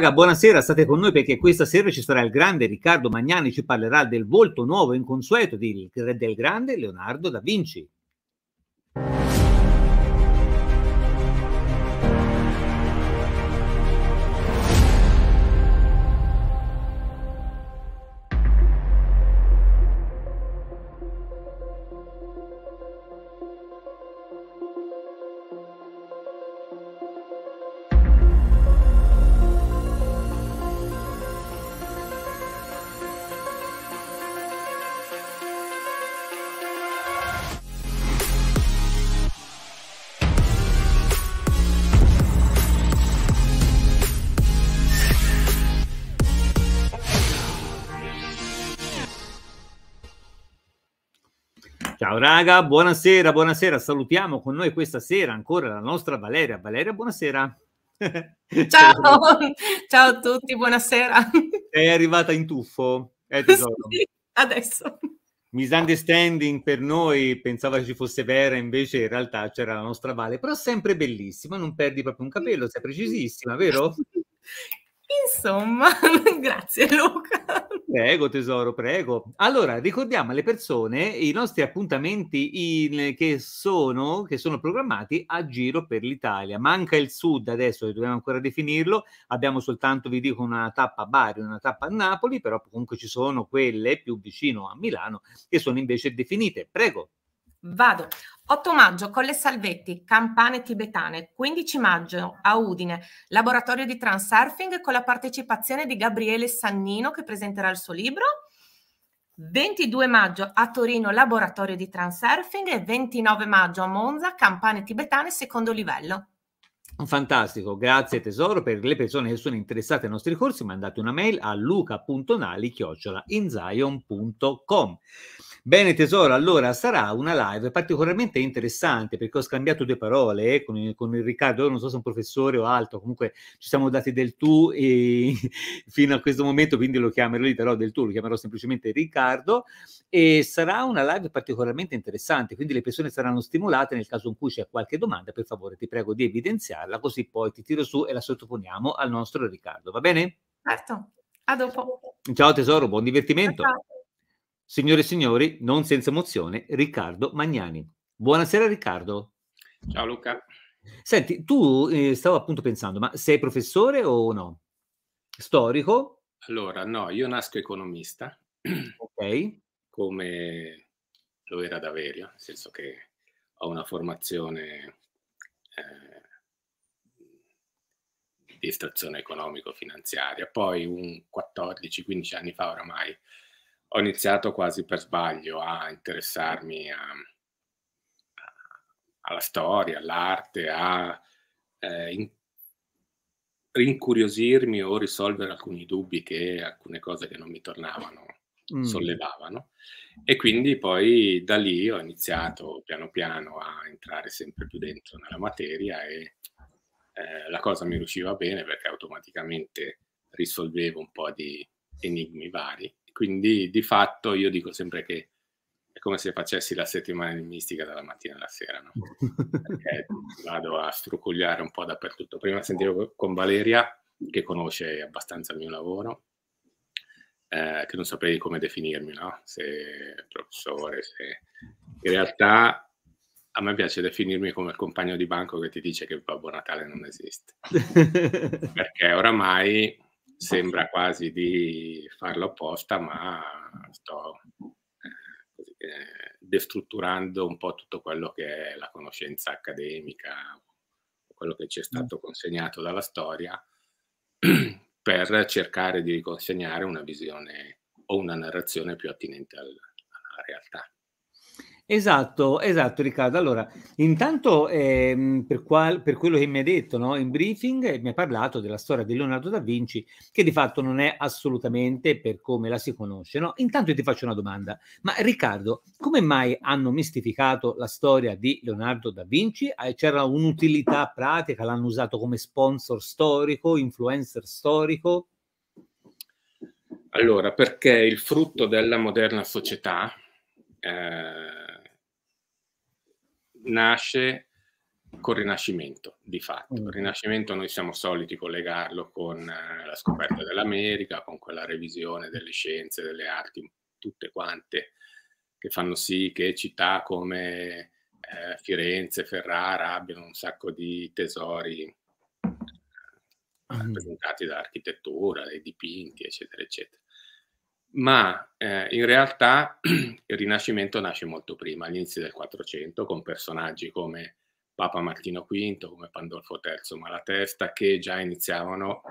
Raga, buonasera, state con noi perché questa sera ci sarà il grande Riccardo Magnani, ci parlerà del volto nuovo e inconsueto di, del grande Leonardo da Vinci. raga, buonasera, buonasera. Salutiamo con noi questa sera ancora la nostra Valeria. Valeria, buonasera. Ciao, ciao a tutti, buonasera. Sei arrivata in tuffo? Eh, sì, adesso. Misunderstanding per noi, pensava ci fosse vera, invece in realtà c'era la nostra Vale, però sempre bellissima, non perdi proprio un capello, sei precisissima, vero? Insomma, grazie Luca. Prego tesoro, prego. Allora, ricordiamo alle persone i nostri appuntamenti in, che, sono, che, sono, programmati a giro per l'Italia. Manca il sud adesso, dobbiamo ancora definirlo. Abbiamo soltanto, vi dico, una tappa a Bari, una tappa a Napoli, però comunque ci sono quelle più vicino a Milano che sono invece definite. Prego. Vado. 8 maggio, Colle Salvetti, Campane Tibetane. 15 maggio, a Udine, laboratorio di transurfing con la partecipazione di Gabriele Sannino che presenterà il suo libro. 22 maggio a Torino, laboratorio di transurfing e 29 maggio a Monza, Campane Tibetane, secondo livello. Fantastico, grazie tesoro. Per le persone che sono interessate ai nostri corsi, mandate una mail a luca.nali.inzion.com. Bene tesoro, allora sarà una live particolarmente interessante perché ho scambiato due parole eh, con, con, il, Riccardo, non so se è un professore o altro, comunque ci siamo dati del tu e, fino a questo momento, quindi lo chiamerò, gli però del tu, lo chiamerò semplicemente Riccardo e sarà una live particolarmente interessante, quindi le persone saranno stimolate nel caso in cui c'è qualche domanda, per favore ti prego di evidenziarla così poi ti tiro su e la sottoponiamo al nostro Riccardo, va bene? Certo, a dopo. Ciao tesoro, buon divertimento. Ciao. Signore e signori, non senza emozione, Riccardo Magnani. Buonasera Riccardo. Ciao Luca. Senti, tu eh, stavo appunto pensando, ma sei professore o no? Storico? Allora, no, io nasco economista. Ok. Come lo era Daverio, nel senso che ho una formazione eh, di estrazione economico-finanziaria. Poi un 14-15 anni fa oramai ho iniziato quasi per sbaglio a interessarmi a, a, alla storia, all'arte, a eh, in, rincuriosirmi o risolvere alcuni dubbi che alcune cose che non mi tornavano mm. sollevavano. E quindi poi da lì ho iniziato piano piano a entrare sempre più dentro nella materia e eh, la cosa mi riusciva bene perché automaticamente risolvevo un po' di enigmi vari quindi di fatto io dico sempre che è come se facessi la settimana di mistica dalla mattina alla sera, no? Perché vado a strucogliare un po' dappertutto. Prima sentivo con Valeria, che conosce abbastanza il mio lavoro, eh, che non saprei come definirmi, no? Se professore, se... In realtà a me piace definirmi come il compagno di banco che ti dice che Babbo Natale non esiste. Perché oramai sembra quasi di farlo apposta, ma sto eh, destrutturando un po' tutto quello che è la conoscenza accademica, quello che ci è stato mm. consegnato dalla storia, per cercare di consegnare una visione o una narrazione più attinente al, alla realtà. Esatto, esatto Riccardo. Allora, intanto ehm, per, qual, per, quello che mi hai detto no? in briefing, eh, mi ha parlato della storia di Leonardo da Vinci, che di fatto non è assolutamente per come la si conosce. No? Intanto io ti faccio una domanda, ma Riccardo, come mai hanno mistificato la storia di Leonardo da Vinci? Eh, c'era un'utilità pratica? L'hanno usato come sponsor storico, influencer storico? Allora, perché il frutto della moderna società... Eh nasce col Rinascimento, di fatto. Il mm. Rinascimento noi siamo soliti collegarlo con eh, la scoperta dell'America, con quella revisione delle scienze, delle arti, tutte quante, che fanno sì che città come eh, Firenze, Ferrara abbiano un sacco di tesori eh, mm. rappresentati dall'architettura, dai dipinti, eccetera, eccetera ma eh, in realtà il Rinascimento nasce molto prima, all'inizio del 400, con personaggi come Papa Martino V, come Pandolfo III Malatesta, che già iniziavano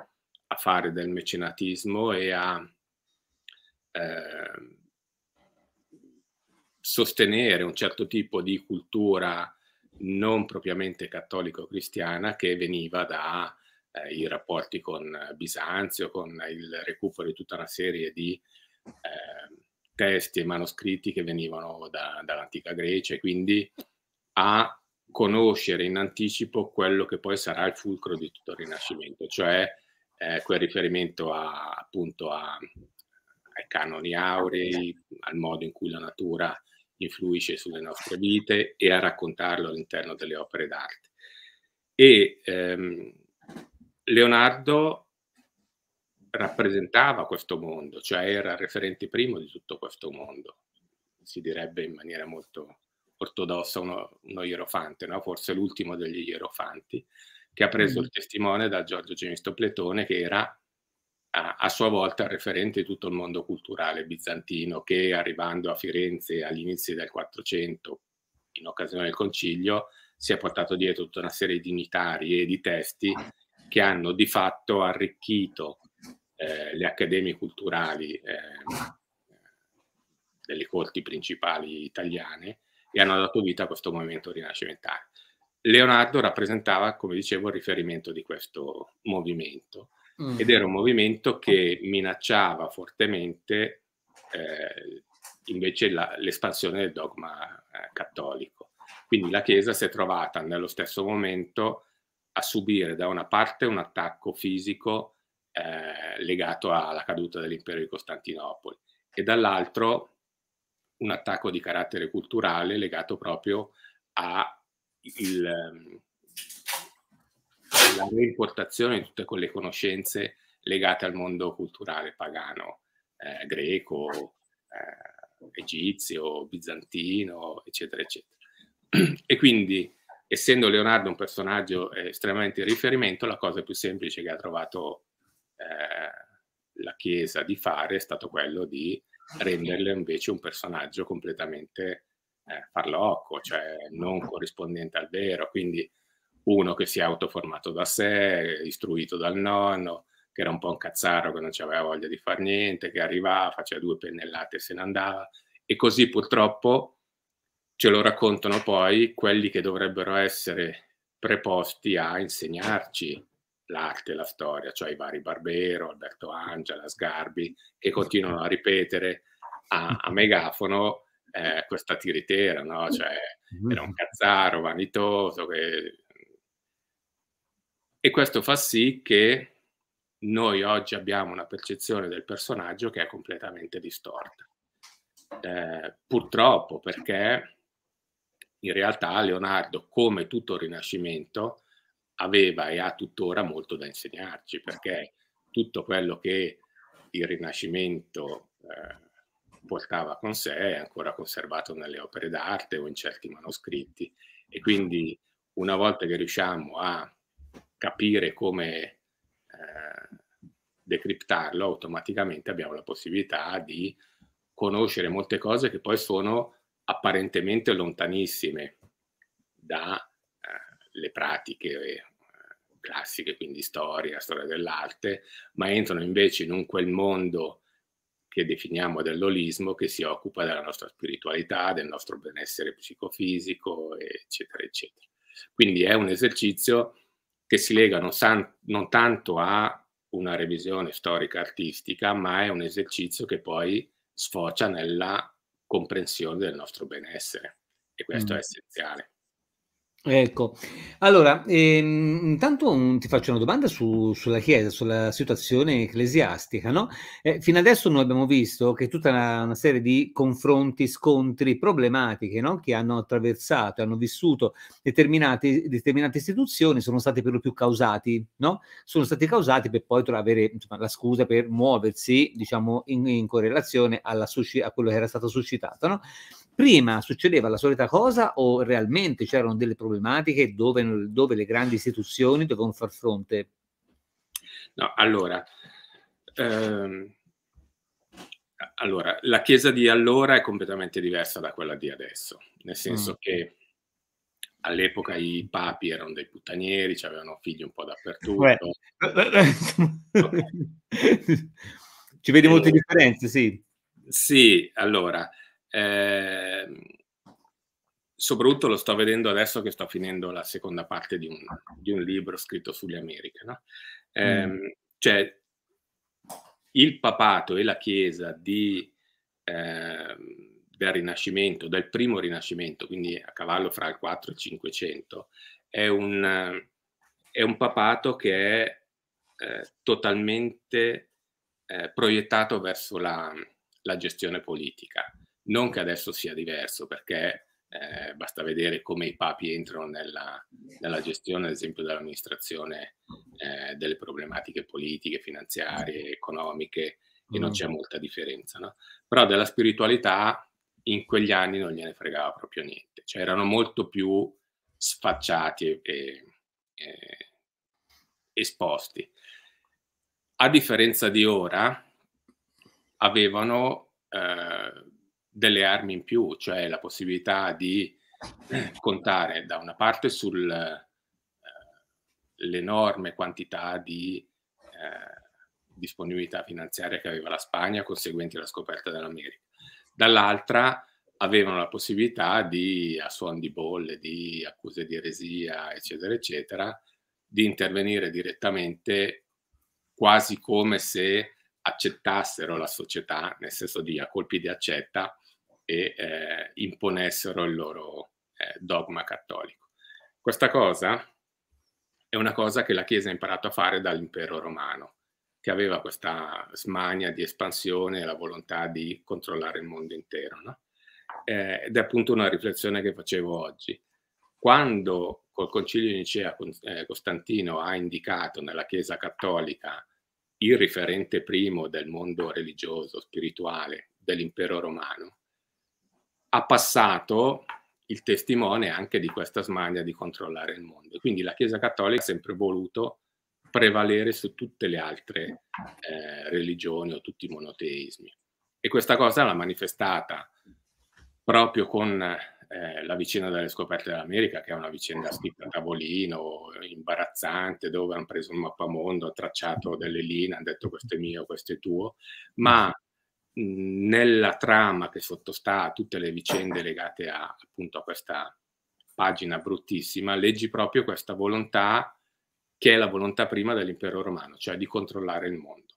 a fare del mecenatismo e a eh, sostenere un certo tipo di cultura non propriamente cattolico-cristiana che veniva dai eh, i rapporti con Bisanzio, con il recupero di tutta una serie di eh, testi e manoscritti che venivano da, dall'antica Grecia e quindi a conoscere in anticipo quello che poi sarà il fulcro di tutto il Rinascimento, cioè eh, quel riferimento a, appunto a, ai canoni aurei, al modo in cui la natura influisce sulle nostre vite e a raccontarlo all'interno delle opere d'arte. E ehm, Leonardo rappresentava questo mondo, cioè era il referente primo di tutto questo mondo, si direbbe in maniera molto ortodossa uno, uno ierofante, no? forse l'ultimo degli ierofanti, che ha preso mm. il testimone da Giorgio Gemisto Pletone, che era a, a sua volta referente di tutto il mondo culturale bizantino, che arrivando a Firenze all'inizio del 400, in occasione del concilio, si è portato dietro tutta una serie di unitari e di testi ah. che hanno di fatto arricchito eh, le accademie culturali eh, delle corti principali italiane e hanno dato vita a questo movimento rinascimentale. Leonardo rappresentava, come dicevo, il riferimento di questo movimento mm. ed era un movimento che minacciava fortemente eh, invece la, l'espansione del dogma eh, cattolico. Quindi la Chiesa si è trovata nello stesso momento a subire da una parte un attacco fisico eh, legato alla caduta dell'impero di Costantinopoli e dall'altro un attacco di carattere culturale legato proprio alla ehm, reimportazione di tutte quelle conoscenze legate al mondo culturale pagano, eh, greco, eh, egizio, bizantino, eccetera, eccetera. E quindi, essendo Leonardo un personaggio estremamente in riferimento, la cosa più semplice che ha trovato eh, la Chiesa di fare è stato quello di renderle invece un personaggio completamente eh, farlocco, cioè non corrispondente al vero, quindi uno che si è autoformato da sé, istruito dal nonno, che era un po' un cazzaro che non aveva voglia di fare niente, che arrivava, faceva due pennellate e se ne andava. E così purtroppo ce lo raccontano poi quelli che dovrebbero essere preposti a insegnarci l'arte, la storia, cioè i vari Barbero, Alberto Angela, Sgarbi, che continuano a ripetere a, a megafono eh, questa tiritera, no? Mm. Cioè, mm-hmm. era un cazzaro vanitoso. Che... E questo fa sì che noi oggi abbiamo una percezione del personaggio che è completamente distorta. Eh, purtroppo perché in realtà Leonardo, come tutto il Rinascimento, aveva e ha tuttora molto da insegnarci, perché tutto quello che il Rinascimento eh, portava con sé è ancora conservato nelle opere d'arte o in certi manoscritti. E quindi una volta che riusciamo a capire come eh, decriptarlo, automaticamente abbiamo la possibilità di conoscere molte cose che poi sono apparentemente lontanissime da le pratiche eh, classiche, quindi storia, storia dell'arte, ma entrano invece in un quel mondo che definiamo dell'olismo che si occupa della nostra spiritualità, del nostro benessere psicofisico, eccetera, eccetera. Quindi è un esercizio che si lega non, san- non tanto a una revisione storica artistica, ma è un esercizio che poi sfocia nella comprensione del nostro benessere e questo mm. è essenziale. Ecco, allora, ehm, intanto un, ti faccio una domanda su, sulla Chiesa, sulla situazione ecclesiastica, no? Eh, fino adesso noi abbiamo visto che tutta una, una serie di confronti, scontri, problematiche, no? Che hanno attraversato, hanno vissuto determinate, determinate istituzioni sono stati per lo più causati, no? Sono stati causati per poi avere insomma, la scusa per muoversi, diciamo, in, in correlazione alla, a quello che era stato suscitato, no? prima succedeva la solita cosa o realmente c'erano delle problematiche dove, dove le grandi istituzioni dovevano far fronte? No, allora, ehm, allora, la Chiesa di allora è completamente diversa da quella di adesso, nel senso mm. che all'epoca i papi erano dei puttanieri, cioè avevano figli un po' dappertutto. Ci vedi molte eh, differenze, sì. Sì, allora, Ehm, soprattutto lo sto vedendo adesso che sto finendo la seconda parte di un, di un libro scritto sugli America. No? Eh, Cioè, il papato e la Chiesa di, eh, del Rinascimento, del primo Rinascimento, quindi a cavallo fra il 4 e il 500, è un, è un papato che è eh, totalmente eh, proiettato verso la, la gestione politica. Non che adesso sia diverso, perché eh, basta vedere come i papi entrano nella, nella gestione, ad esempio, dell'amministrazione eh, delle problematiche politiche, finanziarie, economiche, e non mm. c'è molta differenza. No? Però della spiritualità in quegli anni non gliene fregava proprio niente, cioè erano molto più sfacciati e, e, e esposti. A differenza di ora, avevano... Eh, delle armi in più, cioè la possibilità di eh, contare da una parte sull'enorme eh, quantità di eh, disponibilità finanziaria che aveva la Spagna conseguente alla scoperta dell'America, dall'altra avevano la possibilità di, a suon di bolle, di accuse di eresia, eccetera, eccetera, di intervenire direttamente quasi come se accettassero la società, nel senso di a colpi di accetta e eh, imponessero il loro eh, dogma cattolico. Questa cosa è una cosa che la Chiesa ha imparato a fare dall'impero romano, che aveva questa smania di espansione e la volontà di controllare il mondo intero. No? Eh, ed è appunto una riflessione che facevo oggi. Quando col Concilio di Nicea eh, Costantino ha indicato nella Chiesa cattolica il riferente primo del mondo religioso, spirituale dell'impero romano, ha passato il testimone anche di questa smania di controllare il mondo. Quindi la Chiesa Cattolica ha sempre voluto prevalere su tutte le altre eh, religioni o tutti i monoteismi. E questa cosa l'ha manifestata proprio con eh, la vicenda delle scoperte dell'America, che è una vicenda scritta a tavolino, imbarazzante, dove hanno preso un mappamondo, tracciato delle linee, hanno detto questo è mio, questo è tuo, ma nella trama che sottostà a tutte le vicende legate a, appunto a questa pagina bruttissima, leggi proprio questa volontà che è la volontà prima dell'impero romano, cioè di controllare il mondo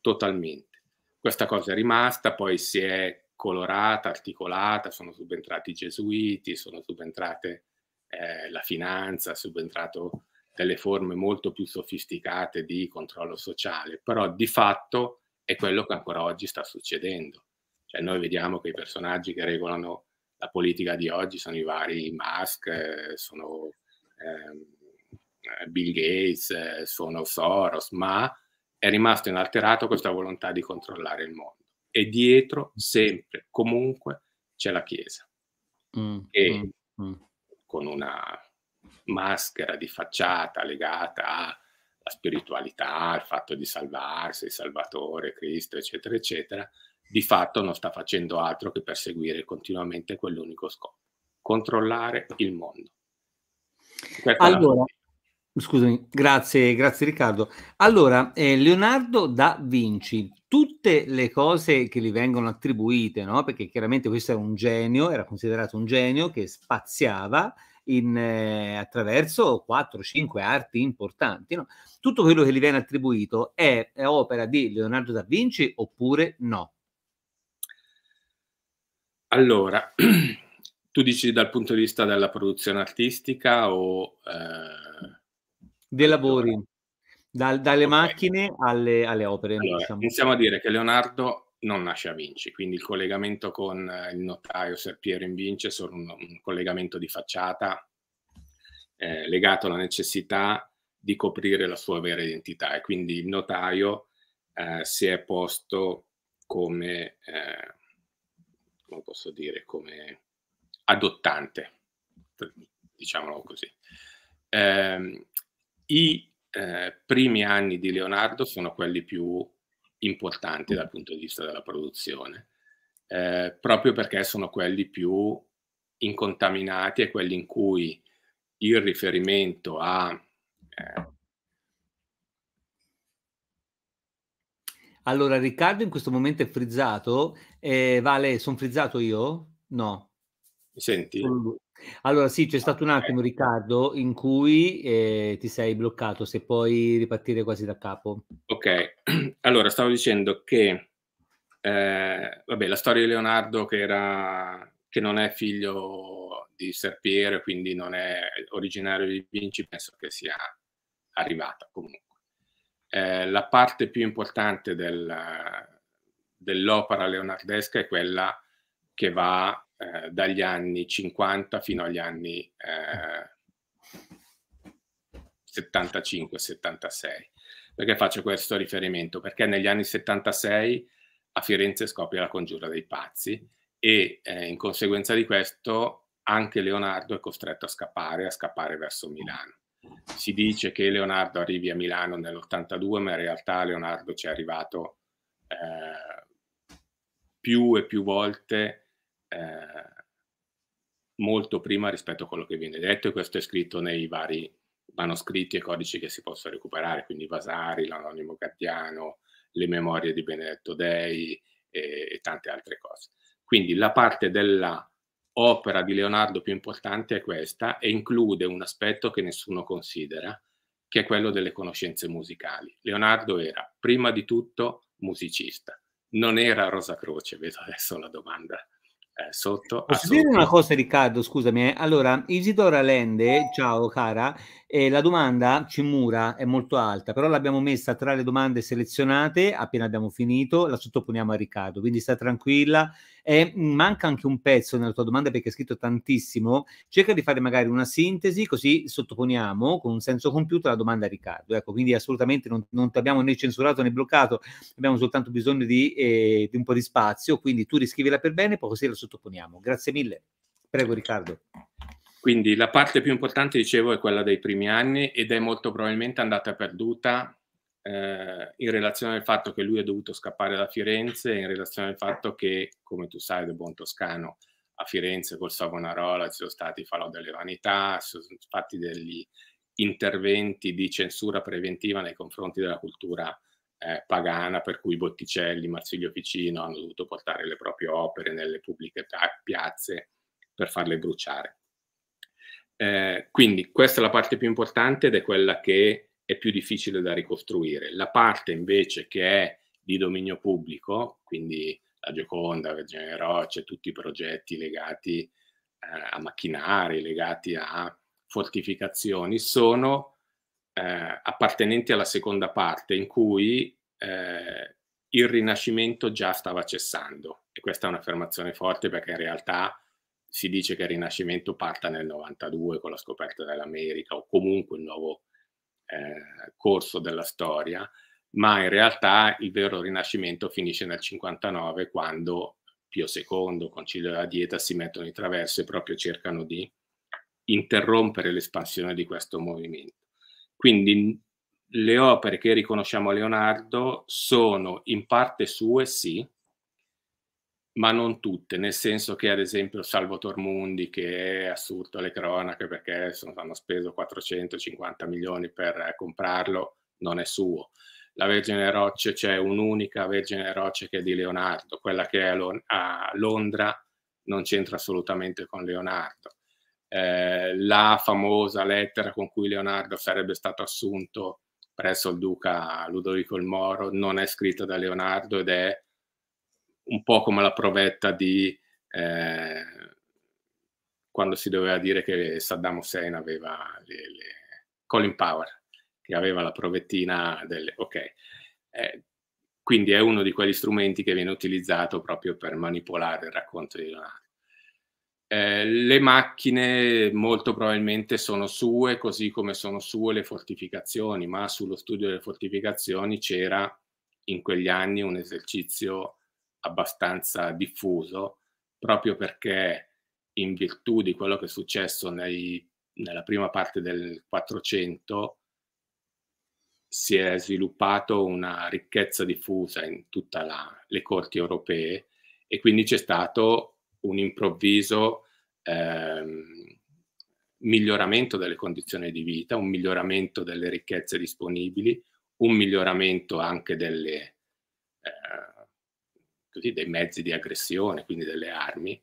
totalmente. Questa cosa è rimasta, poi si è colorata, articolata, sono subentrati i gesuiti, sono subentrate eh, la finanza, subentrato delle forme molto più sofisticate di controllo sociale, però di fatto è quello che ancora oggi sta succedendo. Cioè noi vediamo che i personaggi che regolano la politica di oggi sono i vari Musk, eh, sono ehm, eh, Bill Gates, eh, sono Soros, ma è rimasto inalterato questa volontà di controllare il mondo. E dietro, sempre, comunque, c'è la Chiesa. Mm, e mm, mm. con una maschera di facciata legata a la spiritualità, il fatto di salvarsi, il Salvatore, Cristo, eccetera, eccetera, di fatto non sta facendo altro che perseguire continuamente quell'unico scopo, controllare il mondo. Questa allora, scusami, grazie, grazie Riccardo. Allora, eh, Leonardo da Vinci, tutte le cose che gli vengono attribuite, no? perché chiaramente questo è un genio, era considerato un genio che spaziava in, eh, attraverso 4-5 arti importanti. No? Tutto quello che gli viene attribuito è, è opera di Leonardo da Vinci oppure no? Allora, tu dici dal punto di vista della produzione artistica o... Eh... Dei lavori, dal, dalle okay. macchine alle, alle opere. Allora, diciamo. Iniziamo a dire che Leonardo non nasce a Vinci, quindi il collegamento con eh, il notaio Serpiero in Vinci è solo un, un collegamento di facciata eh, legato alla necessità di coprire la sua vera identità e quindi il notaio eh, si è posto come, eh, come posso dire, come adottante, diciamolo così. Ehm, I eh, primi anni di Leonardo sono quelli più importanti dal punto di vista della produzione, eh, proprio perché sono quelli più incontaminati e quelli in cui il riferimento a... Eh... Allora Riccardo in questo momento è frizzato, eh, Vale, sono frizzato io? No. Mi senti? Allora sì, c'è stato un attimo Riccardo in cui eh, ti sei bloccato, se puoi ripartire quasi da capo. Ok, allora stavo dicendo che eh, vabbè, la storia di Leonardo che, era, che non è figlio di Serpiero, quindi non è originario di Vinci, penso che sia arrivata comunque. Eh, la parte più importante del, dell'opera leonardesca è quella che va eh, dagli anni 50 fino agli anni eh, 75-76. Perché faccio questo riferimento? Perché negli anni 76 a Firenze scoppia la congiura dei pazzi e eh, in conseguenza di questo anche Leonardo è costretto a scappare, a scappare verso Milano. Si dice che Leonardo arrivi a Milano nell'82, ma in realtà Leonardo ci è arrivato eh, più e più volte eh, molto prima rispetto a quello che viene detto e questo è scritto nei vari manoscritti e codici che si possono recuperare, quindi Vasari, l'Anonimo Guardiano, le memorie di Benedetto Dei e, e tante altre cose. Quindi la parte della opera di Leonardo più importante è questa e include un aspetto che nessuno considera, che è quello delle conoscenze musicali. Leonardo era prima di tutto musicista, non era Rosa Croce, vedo adesso la domanda eh, sotto. Posso dire una cosa, Riccardo? Scusami. Eh. Allora, Isidora Lende, ciao cara, eh, la domanda Cimura è molto alta, però l'abbiamo messa tra le domande selezionate appena abbiamo finito, la sottoponiamo a Riccardo, quindi sta tranquilla. Eh, manca anche un pezzo nella tua domanda perché è scritto tantissimo. Cerca di fare magari una sintesi, così sottoponiamo con un senso compiuto la domanda a Riccardo. Ecco, quindi assolutamente non, non ti abbiamo né censurato né bloccato, abbiamo soltanto bisogno di, eh, di, un po' di spazio. Quindi tu riscrivila per bene, poi così la sottoponiamo sottoponiamo. Grazie mille. Prego Riccardo. Quindi la parte più importante, dicevo, è quella dei primi anni ed è molto probabilmente andata perduta eh, in relazione al fatto che lui è dovuto scappare da Firenze, in relazione al fatto che, come tu sai, del buon toscano, a Firenze col Savonarola ci sono stati falò delle vanità, sono fatti degli interventi di censura preventiva nei confronti della cultura eh, pagana per cui Botticelli, Marsiglio Ficino hanno dovuto portare le proprie opere nelle pubbliche piazze per farle bruciare. Eh, quindi questa è la parte più importante ed è quella che è più difficile da ricostruire. La parte invece che è di dominio pubblico, quindi la Gioconda, Vergine Rocce, tutti i progetti legati eh, a macchinari, legati a fortificazioni, sono eh, appartenenti alla seconda parte in cui eh, il Rinascimento già stava cessando. E questa è un'affermazione forte perché in realtà si dice che il Rinascimento parta nel 92 con la scoperta dell'America o comunque il nuovo eh, corso della storia, ma in realtà il vero Rinascimento finisce nel 59 quando Pio II, Concilio della Dieta, si mettono in traverso e proprio cercano di interrompere l'espansione di questo movimento. Quindi le opere che riconosciamo a Leonardo sono in parte sue, sì, ma non tutte, nel senso che ad esempio Salvator Mundi che è assurdo alle cronache perché sono, hanno speso 450 milioni per comprarlo, non è suo. La Vergine Rocce c'è un'unica Vergine Rocce che è di Leonardo, quella che è a Londra non c'entra assolutamente con Leonardo. Eh, la famosa lettera con cui Leonardo sarebbe stato assunto presso il duca Ludovico il Moro non è scritta da Leonardo ed è un po' come la provetta di eh, quando si doveva dire che Saddam Hussein aveva le, le Colin Power, che aveva la provettina delle... Ok. Eh, quindi è uno di quegli strumenti che viene utilizzato proprio per manipolare il racconto di Leonardo. Eh, le macchine molto probabilmente sono sue, così come sono sue le fortificazioni, ma sullo studio delle fortificazioni c'era in quegli anni un esercizio abbastanza diffuso, proprio perché in virtù di quello che è successo nei, nella prima parte del 400 si è sviluppato una ricchezza diffusa in tutte le corti europee e quindi c'è stato un improvviso ehm, miglioramento delle condizioni di vita, un miglioramento delle ricchezze disponibili, un miglioramento anche delle, eh, così, dei mezzi di aggressione, quindi delle armi.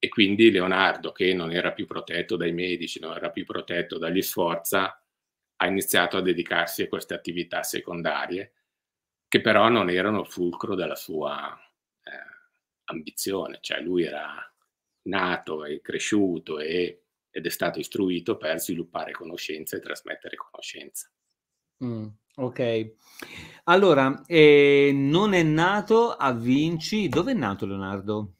E quindi Leonardo, che non era più protetto dai medici, non era più protetto dagli Sforza, ha iniziato a dedicarsi a queste attività secondarie, che però non erano il fulcro della sua, ambizione, cioè lui era nato e cresciuto e, ed è stato istruito per sviluppare conoscenza e trasmettere conoscenza. Mm, ok, allora eh, non è nato a Vinci, dove è nato Leonardo?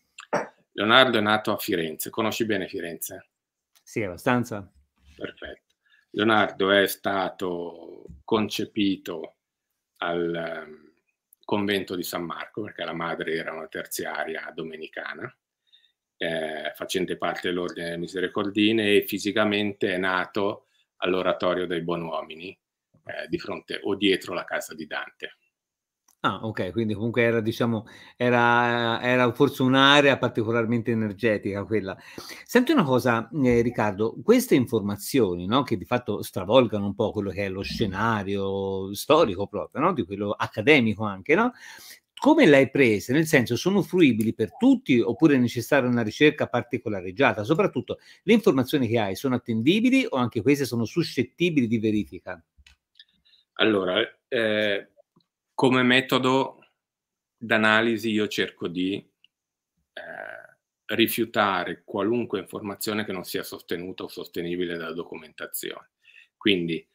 Leonardo è nato a Firenze, conosci bene Firenze? Sì, abbastanza. Perfetto. Leonardo è stato concepito al, convento di San Marco, perché la madre era una terziaria domenicana, eh, facente parte dell'Ordine delle Misericordine, e fisicamente è nato all'Oratorio dei Buonuomini, eh, di fronte o dietro la casa di Dante. Ah, ok, quindi comunque era diciamo era era forse un'area particolarmente energetica quella. Senti una cosa, ehm, Riccardo, queste informazioni, no, che di fatto stravolgano un po' quello che è lo scenario storico proprio, no, di quello accademico anche, no, come le hai prese? Nel senso, sono fruibili per tutti oppure è necessaria una ricerca particolareggiata? Soprattutto, le informazioni che hai sono attendibili o anche queste sono suscettibili di verifica? Allora, eh come metodo d'analisi io cerco di eh, rifiutare qualunque informazione che non sia sostenuta o sostenibile dalla documentazione. Quindi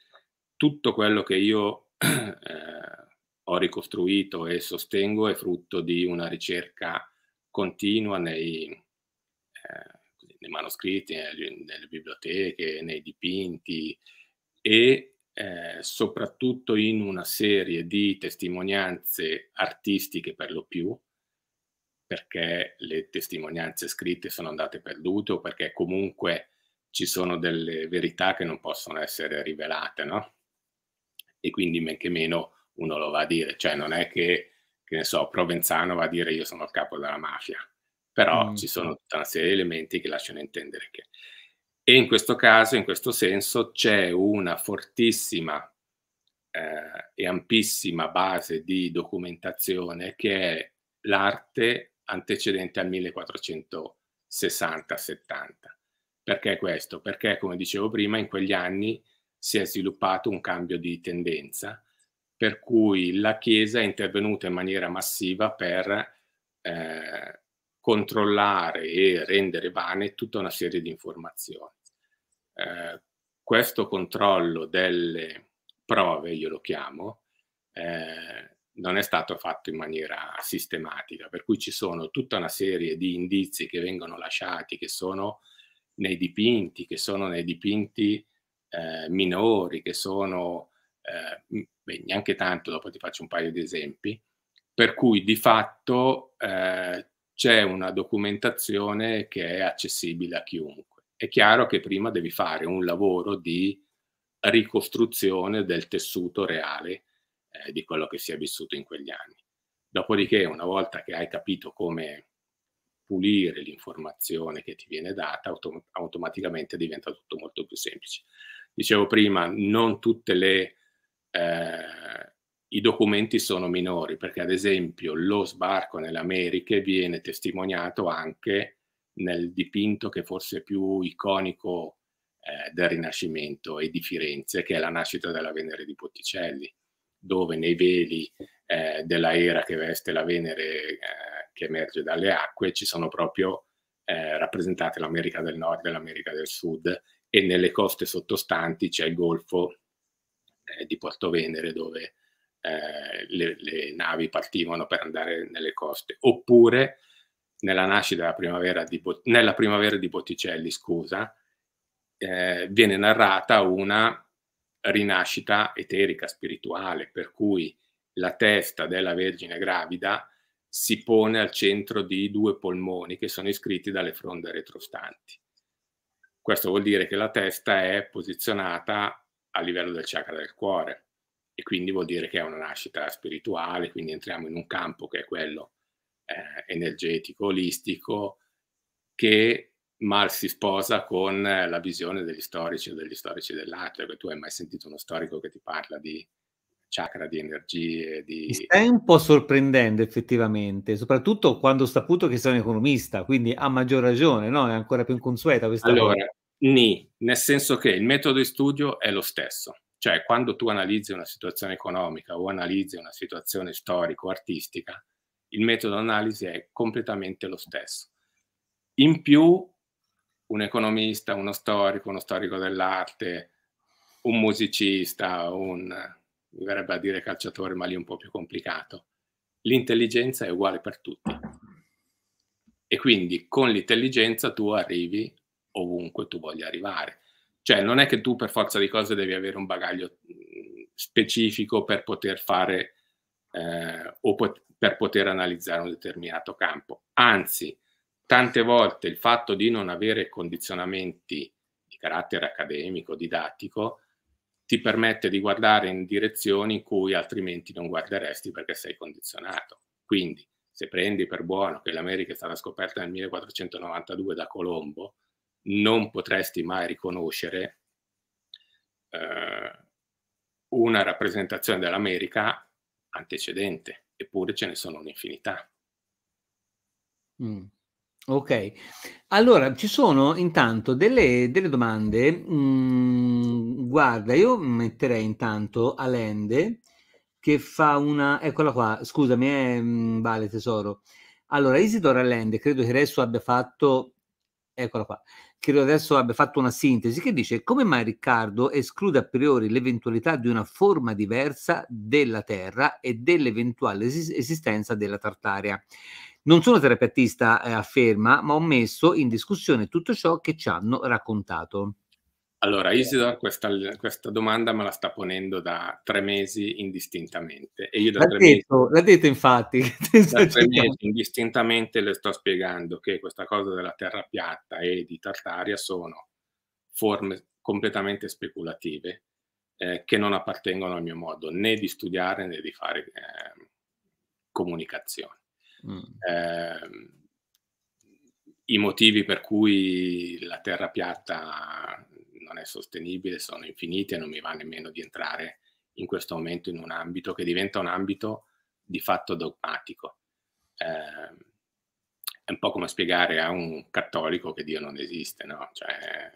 tutto quello che io eh, ho ricostruito e sostengo è frutto di una ricerca continua nei, eh, nei manoscritti, nelle, nelle biblioteche, nei dipinti e eh, soprattutto in una serie di testimonianze artistiche per lo più, perché le testimonianze scritte sono andate perdute o perché comunque ci sono delle verità che non possono essere rivelate, no? E quindi men che meno uno lo va a dire, cioè non è che, che ne so, Provenzano va a dire io sono il capo della mafia, però mm. ci sono tutta una serie di elementi che lasciano intendere che... E in questo caso, in questo senso, c'è una fortissima eh, e ampissima base di documentazione che è l'arte antecedente al 1460-70. Perché questo? Perché, come dicevo prima, in quegli anni si è sviluppato un cambio di tendenza, per cui la Chiesa è intervenuta in maniera massiva per eh, controllare e rendere vane tutta una serie di informazioni. Eh, questo controllo delle prove, io lo chiamo, eh, non è stato fatto in maniera sistematica, per cui ci sono tutta una serie di indizi che vengono lasciati, che sono nei dipinti, che sono nei dipinti eh, minori, che sono eh, beh, neanche tanto, dopo ti faccio un paio di esempi, per cui di fatto eh, c'è una documentazione che è accessibile a chiunque. È chiaro che prima devi fare un lavoro di ricostruzione del tessuto reale eh, di quello che si è vissuto in quegli anni. Dopodiché, una volta che hai capito come pulire l'informazione che ti viene data, autom- automaticamente diventa tutto molto più semplice. Dicevo prima, non tutte le eh, i documenti sono minori, perché ad esempio lo sbarco nelle Americhe viene testimoniato anche nel dipinto che forse è più iconico eh, del Rinascimento e di Firenze, che è la nascita della Venere di Botticelli, dove nei veli eh, della era che veste la Venere eh, che emerge dalle acque ci sono proprio eh, rappresentate l'America del Nord e l'America del Sud e nelle coste sottostanti c'è il golfo eh, di Porto Venere dove eh, le, le, navi partivano per andare nelle coste, oppure nella nascita della primavera di, nella primavera di Botticelli, scusa, eh, viene narrata una rinascita eterica, spirituale, per cui la testa della Vergine gravida si pone al centro di due polmoni che sono iscritti dalle fronde retrostanti. Questo vuol dire che la testa è posizionata a livello del chakra del cuore e quindi vuol dire che è una nascita spirituale, quindi entriamo in un campo che è quello eh, energetico, olistico, che mal si sposa con eh, la visione degli storici o degli storici dell'arte, perché tu hai mai sentito uno storico che ti parla di chakra, di energie, di... Mi stai un po' sorprendendo effettivamente, soprattutto quando ho saputo che sei un economista, quindi a maggior ragione, no? È ancora più inconsueta questa allora, cosa. Allora, nel senso che il metodo di studio è lo stesso cioè, quando tu analizzi una situazione economica o analizzi una situazione storica o artistica, il metodo analisi è completamente lo stesso. In più, un economista, uno storico, uno storico dell'arte, un musicista, un, mi verrebbe a dire calciatore, ma lì un po' più complicato, l'intelligenza è uguale per tutti. E quindi con l'intelligenza tu arrivi ovunque tu voglia arrivare. Cioè, non è che tu per forza di cose devi avere un bagaglio mm, specifico per poter fare eh, o pot- per poter analizzare un determinato campo. Anzi, tante volte il fatto di non avere condizionamenti di carattere accademico, didattico, ti permette di guardare in direzioni in cui altrimenti non guarderesti perché sei condizionato. Quindi, se prendi per buono che l'America è stata scoperta nel 1492 da Colombo, non potresti mai riconoscere eh, una rappresentazione dell'America antecedente, eppure ce ne sono un'infinità. Mm. Ok, allora ci sono intanto delle, delle domande. Mm, guarda, io metterei intanto Alende che fa una... Eccola qua, scusami, eh, mm, vale tesoro. Allora, Isidora Allende, credo che adesso abbia fatto... Eccola qua credo adesso abbia fatto una sintesi, che dice come mai Riccardo esclude a priori l'eventualità di una forma diversa della Terra e dell'eventuale esistenza della Tartaria. Non sono terapeutista, eh, afferma, ma ho messo in discussione tutto ciò che ci hanno raccontato. Allora, Isidor questa, questa, domanda me la sta ponendo da tre mesi indistintamente. E io da l'ha, tre detto, mesi, l'ha detto infatti. Da tre mesi indistintamente le sto spiegando che questa cosa della terra piatta e di Tartaria sono forme completamente speculative eh, che non appartengono al mio modo né di studiare né di fare eh, comunicazione. Mm. Eh, I motivi per cui la terra piatta non è sostenibile, sono infinite, non mi va nemmeno di entrare in questo momento in un ambito che diventa un ambito di fatto dogmatico. Eh, è un po' come spiegare a un cattolico che Dio non esiste, no? Cioè,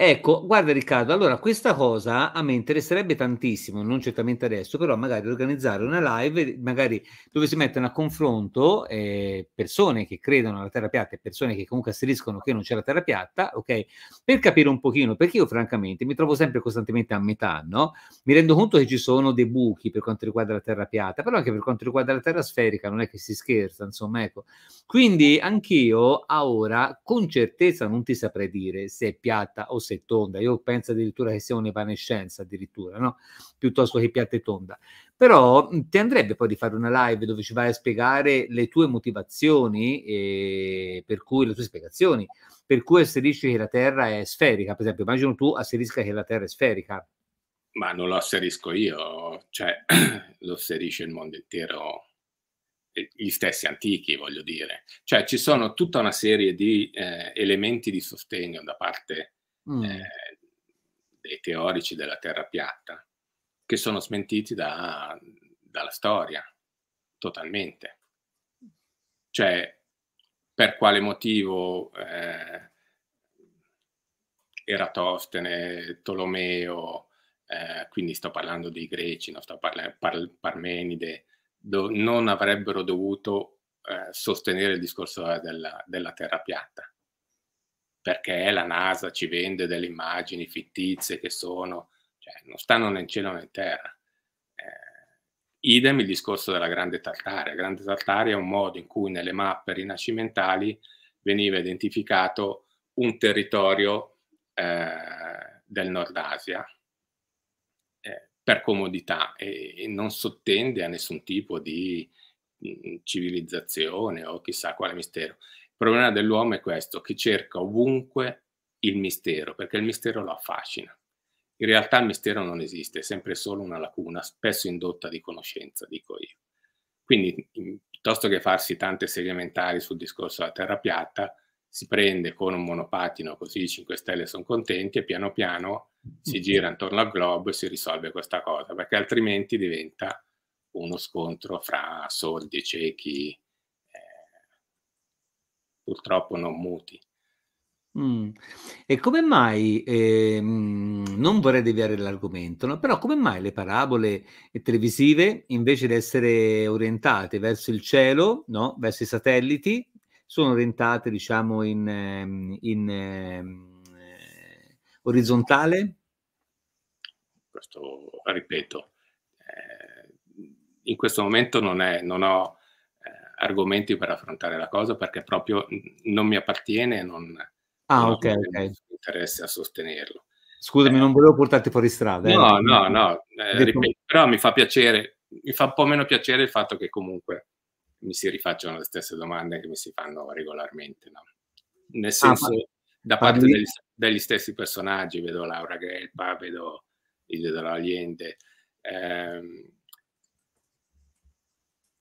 Ecco, guarda Riccardo, allora questa cosa a me interesserebbe tantissimo, non certamente adesso, però magari organizzare una live, magari dove si mettono a confronto eh, persone che credono alla terra piatta e persone che comunque asseriscono che non c'è la terra piatta, ok? Per capire un pochino, perché io francamente mi trovo sempre costantemente a metà, no? Mi rendo conto che ci sono dei buchi per quanto riguarda la terra piatta, però anche per quanto riguarda la terra sferica non è che si scherza, insomma, ecco. Quindi anch'io a ora con certezza non ti saprei dire se è piatta o se grossa tonda. Io penso addirittura che sia un'evanescenza, addirittura, no? Piuttosto che piatta e tonda. Però ti andrebbe poi di fare una live dove ci vai a spiegare le tue motivazioni, e ehm, per cui le tue spiegazioni, per cui asserisci che la Terra è sferica. Per esempio, immagino tu asserisca che la Terra è sferica. Ma non lo asserisco io, cioè lo asserisce il mondo intero eh, gli stessi antichi, voglio dire. Cioè ci sono tutta una serie di eh, elementi di sostegno da parte mm. eh, dei teorici della Terra piatta, che sono smentiti da, dalla storia totalmente. Cioè, per quale motivo eh, Eratostene, Tolomeo, eh, quindi sto parlando dei greci, non sto parlando par- Parmenide, do- non avrebbero dovuto eh, sostenere il discorso della, della terra piatta perché la NASA ci vende delle immagini fittizie che sono, cioè, non stanno né in cielo né in terra. Eh, idem il discorso della Grande Tartaria. La Grande Tartaria è un modo in cui nelle mappe rinascimentali veniva identificato un territorio eh, del Nord Asia eh, per comodità e, e, non sottende a nessun tipo di mh, mm, civilizzazione o chissà quale mistero. Il problema dell'uomo è questo, che cerca ovunque il mistero, perché il mistero lo affascina. In realtà il mistero non esiste, è sempre solo una lacuna, spesso indotta di conoscenza, dico io. Quindi, piuttosto che farsi tante mentali sul discorso della terra piatta, si prende con un monopattino così i 5 Stelle sono contenti e piano piano si mm. gira intorno al globo e si risolve questa cosa, perché altrimenti diventa uno scontro fra sordi, ciechi, purtroppo non muti. Mm. E come mai, eh, non vorrei deviare l'argomento, no? però come mai le parabole televisive, invece di essere orientate verso il cielo, no? verso i satelliti, sono orientate diciamo in, ehm, in eh, orizzontale? Questo, ripeto, eh, in questo momento non, è, non ho argomenti per affrontare la cosa perché proprio non mi appartiene e non, ah, non okay, okay. interesse a sostenerlo. Scusami, eh, non volevo portarti fuori strada. No, eh, no, no, eh, ripeto, però mi fa piacere, mi fa un po' meno piacere il fatto che comunque mi si rifacciano le stesse domande che mi si fanno regolarmente. No? Nel ah, senso, ah, da parte degli, degli, stessi personaggi, vedo Laura Grelpa, vedo Ildedo Allende, ehm,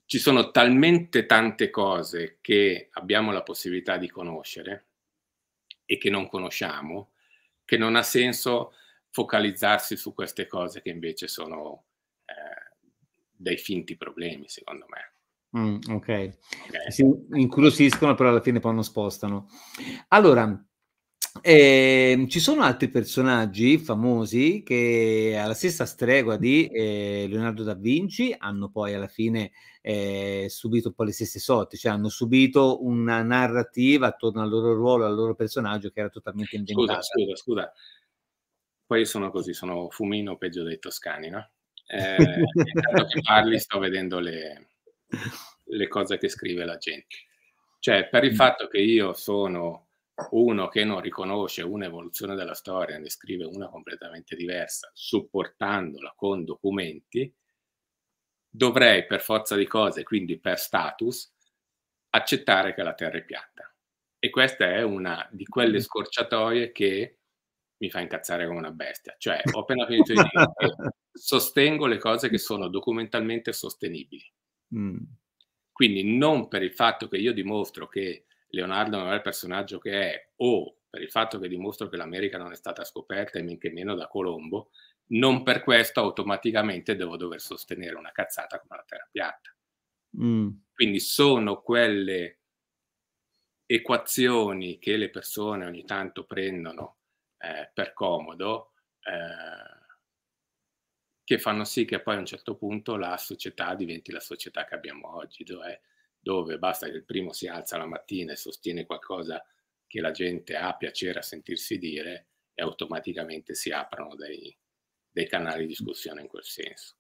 ci sono talmente tante cose che abbiamo la possibilità di conoscere e che non conosciamo, che non ha senso focalizzarsi su queste cose che invece sono eh, dei finti problemi, secondo me. Mm, ok. Si incuriosiscono, però alla fine poi non spostano. Allora, e ehm, ci sono altri personaggi famosi che alla stessa stregua di eh, Leonardo da Vinci hanno poi alla fine eh, subito un po' le stesse sorti, cioè hanno subito una narrativa attorno al loro ruolo, al loro personaggio che era totalmente inventata. Scusa, scusa, scusa. Poi sono così, sono fumino peggio dei toscani, no? Eh, intanto che parli sto vedendo le, le cose che scrive la gente. Cioè, per il mm. fatto che io sono uno che non riconosce un'evoluzione della storia, ne scrive una completamente diversa, supportandola con documenti, dovrei per forza di cose, quindi per status, accettare che la Terra è piatta. E questa è una di quelle mm. scorciatoie che mi fa incazzare come una bestia. Cioè, ho appena finito di dire che sostengo le cose che sono documentalmente sostenibili. Mm. Quindi non per il fatto che io dimostro che Leonardo non è il personaggio che è, o per il fatto che dimostro che l'America non è stata scoperta e men che meno da Colombo, non per questo automaticamente devo dover sostenere una cazzata come la terra piatta. Mm. Quindi sono quelle equazioni che le persone ogni tanto prendono eh, per comodo eh, che fanno sì che poi a un certo punto la società diventi la società che abbiamo oggi, cioè dove basta che il primo si alza la mattina e sostiene qualcosa che la gente ha piacere a sentirsi dire e automaticamente si aprono dei, dei canali di discussione in quel senso.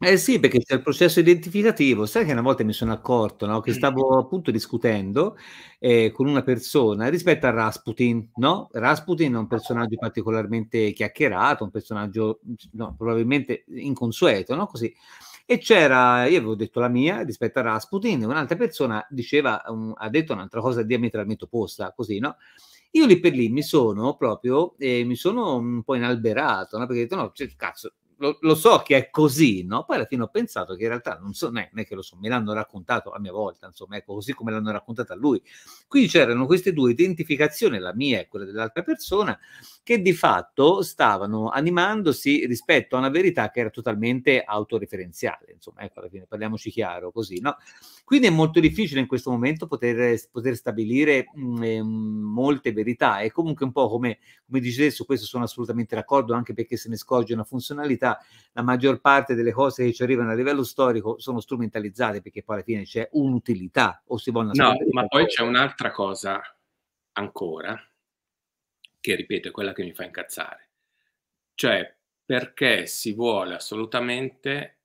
Eh, eh sì, perché c'è il processo identificativo. Sai che una volta mi sono accorto no? che stavo mm. appunto discutendo eh, con una persona rispetto a Rasputin. No? Rasputin è un personaggio particolarmente chiacchierato, un personaggio no, probabilmente inconsueto, no? Così. E c'era, io avevo detto la mia rispetto a Rasputin, un'altra persona diceva, un, ha detto un'altra cosa diametralmente opposta, così, no? Io lì per lì mi sono proprio, eh, mi sono un po' inalberato, no? Perché ho detto, no, cioè, cazzo, lo, lo, so che è così, no? Poi alla fine ho pensato che in realtà non so, né, né che lo so, me l'hanno raccontato a mia volta, insomma, ecco, così come l'hanno raccontata a lui. Quindi c'erano queste due identificazioni, la mia e quella dell'altra persona, che di fatto stavano animandosi rispetto a una verità che era totalmente autoreferenziale, insomma, ecco, alla fine parliamoci chiaro, così, no? Quindi è molto difficile in questo momento poter, poter stabilire mh, mm, eh, molte verità e comunque un po' come, come dicevo, su questo sono assolutamente d'accordo, anche perché se ne scorge una funzionalità verità la maggior parte delle cose che ci arrivano a livello storico sono strumentalizzate perché poi alla fine c'è un'utilità o si vuole No, ma poi c'è un'altra cosa ancora, che ripeto è quella che mi fa incazzare. Cioè, perché si vuole assolutamente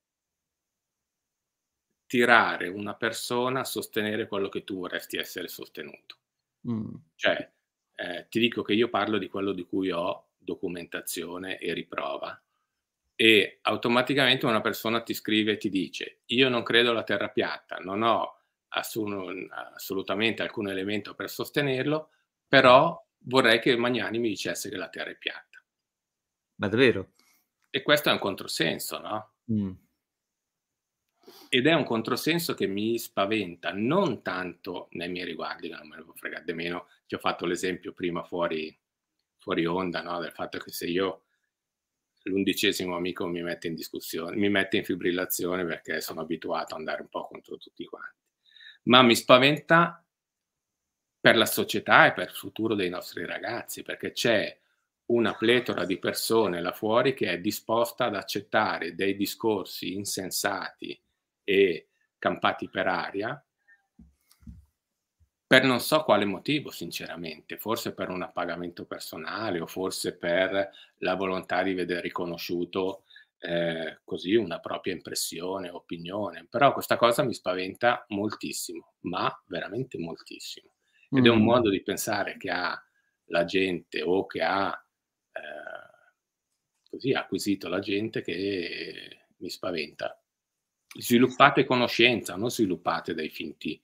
tirare una persona a sostenere quello che tu vorresti essere sostenuto. Mm. Cioè, eh, ti dico che io parlo di quello di cui ho documentazione e riprova, e automaticamente una persona ti scrive e ti dice io non credo alla terra piatta, non ho assun- assolutamente alcun elemento per sostenerlo, però vorrei che Magnani mi dicesse che la terra è piatta. Ma davvero? E questo è un controsenso, no? Mm. Ed è un controsenso che mi spaventa, non tanto nei miei riguardi, non me ne può di meno, ti ho fatto l'esempio prima fuori, fuori onda, no? del fatto che se io l'undicesimo amico mi mette in discussione, mi mette in fibrillazione perché sono abituato ad andare un po' contro tutti quanti. Ma mi spaventa per la società e per il futuro dei nostri ragazzi, perché c'è una pletora di persone là fuori che è disposta ad accettare dei discorsi insensati e campati per aria per non so quale motivo, sinceramente, forse per un appagamento personale o forse per la volontà di vedere riconosciuto eh, così una propria impressione, opinione, però questa cosa mi spaventa moltissimo, ma veramente moltissimo. Ed mm. è un mm. modo di pensare che ha la gente o che ha eh, così acquisito la gente che mi spaventa. Sviluppate conoscenza, non sviluppate dei finti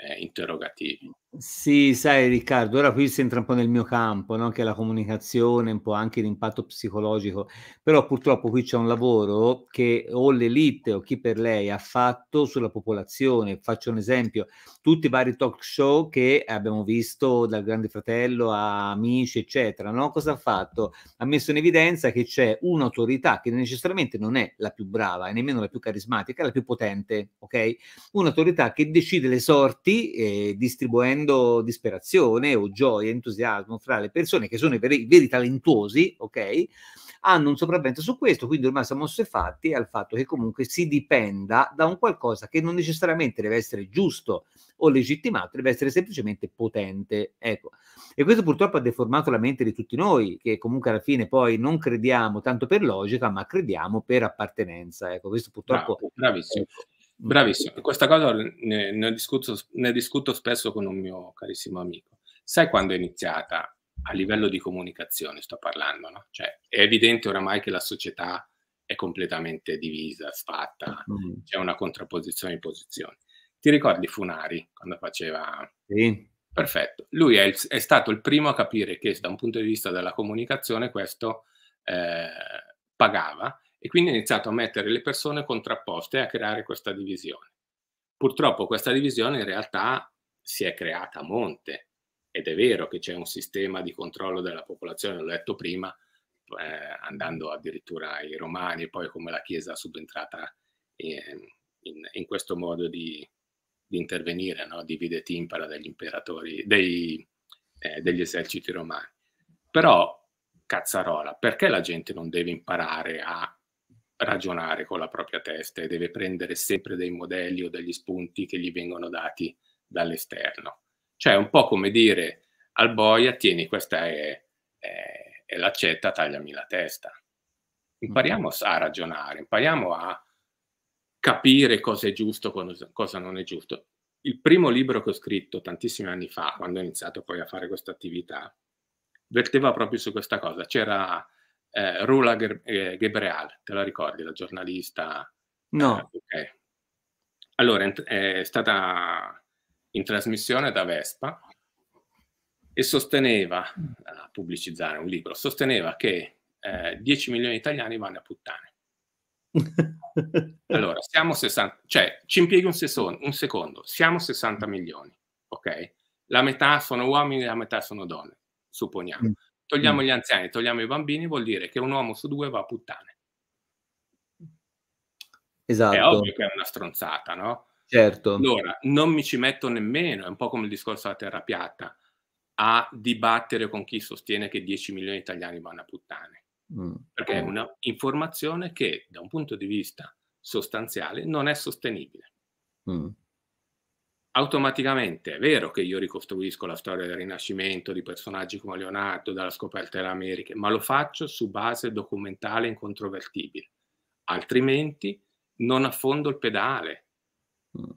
eh, interrogativi. Sì, sai Riccardo, ora qui si entra un po' nel mio campo, no? che è la comunicazione, un po' anche l'impatto psicologico, però purtroppo qui c'è un lavoro che o l'elite o chi per lei ha fatto sulla popolazione. Faccio un esempio, tutti i vari talk show che abbiamo visto dal Grande Fratello a Amici, eccetera, no? cosa ha fatto? Ha messo in evidenza che c'è un'autorità che necessariamente non è la più brava e nemmeno la più carismatica, è la più potente, ok? Un'autorità che decide le sorti eh, distribuendo sentendo disperazione o gioia, entusiasmo fra le persone che sono i veri, i veri talentuosi, ok? Hanno un sopravvento su questo, quindi ormai siamo osservati al fatto che comunque si dipenda da un qualcosa che non necessariamente deve essere giusto o legittimato, deve essere semplicemente potente. Ecco. E questo purtroppo ha deformato la mente di tutti noi, che comunque alla fine poi non crediamo tanto per logica, ma crediamo per appartenenza. Ecco, questo purtroppo Bravo, bravissimo. Bravissimo, questa cosa ne, ne, ho discusso, ne discuto spesso con un mio carissimo amico. Sai quando è iniziata? A livello di comunicazione sto parlando, no? Cioè, è evidente oramai che la società è completamente divisa, sfatta, mm. c'è una contrapposizione di posizioni. Ti ricordi Funari quando faceva... Sì. Perfetto. Lui è, il, è, stato il primo a capire che da un punto di vista della comunicazione questo eh, pagava e quindi ha iniziato a mettere le persone contrapposte e a creare questa divisione. Purtroppo questa divisione in realtà si è creata a monte ed è vero che c'è un sistema di controllo della popolazione, l'ho detto prima, eh, andando addirittura ai romani e poi come la Chiesa è subentrata eh, in, in, questo modo di, di intervenire, no? divide timpara degli imperatori, dei, eh, degli eserciti romani. Però, cazzarola, perché la gente non deve imparare a ragionare con la propria testa e deve prendere sempre dei modelli o degli spunti che gli vengono dati dall'esterno. Cioè è un po' come dire al boia, tieni questa è, è, è l'accetta, tagliami la testa. Impariamo a ragionare, impariamo a capire cosa è giusto, cosa non è giusto. Il primo libro che ho scritto tantissimi anni fa, quando ho iniziato poi a fare questa attività, verteva proprio su questa cosa. C'era eh, Rula eh, Gebreal, te la ricordi, la giornalista? No. Eh, okay. Allora, è stata in trasmissione da Vespa e sosteneva, a pubblicizzare un libro, sosteneva che eh, 10 milioni di italiani vanno a puttane. allora, siamo 60, cioè ci impieghi un, seson, un secondo, siamo 60 milioni, ok? La metà sono uomini e la metà sono donne, supponiamo. Mm. Togliamo mm. gli anziani, togliamo i bambini, vuol dire che un uomo su due va a puttane. Esatto. È ovvio che è una stronzata, no? Certo. Allora, non mi ci metto nemmeno, è un po' come il discorso della terra piatta, a dibattere con chi sostiene che 10 milioni di italiani vanno a puttane. Mm. Perché è mm. una informazione che, da un punto di vista sostanziale, non è sostenibile. Mm automaticamente è vero che io ricostruisco la storia del Rinascimento di personaggi come Leonardo, dalla scoperta dell'America, ma lo faccio su base documentale incontrovertibile, altrimenti non affondo il pedale, mm.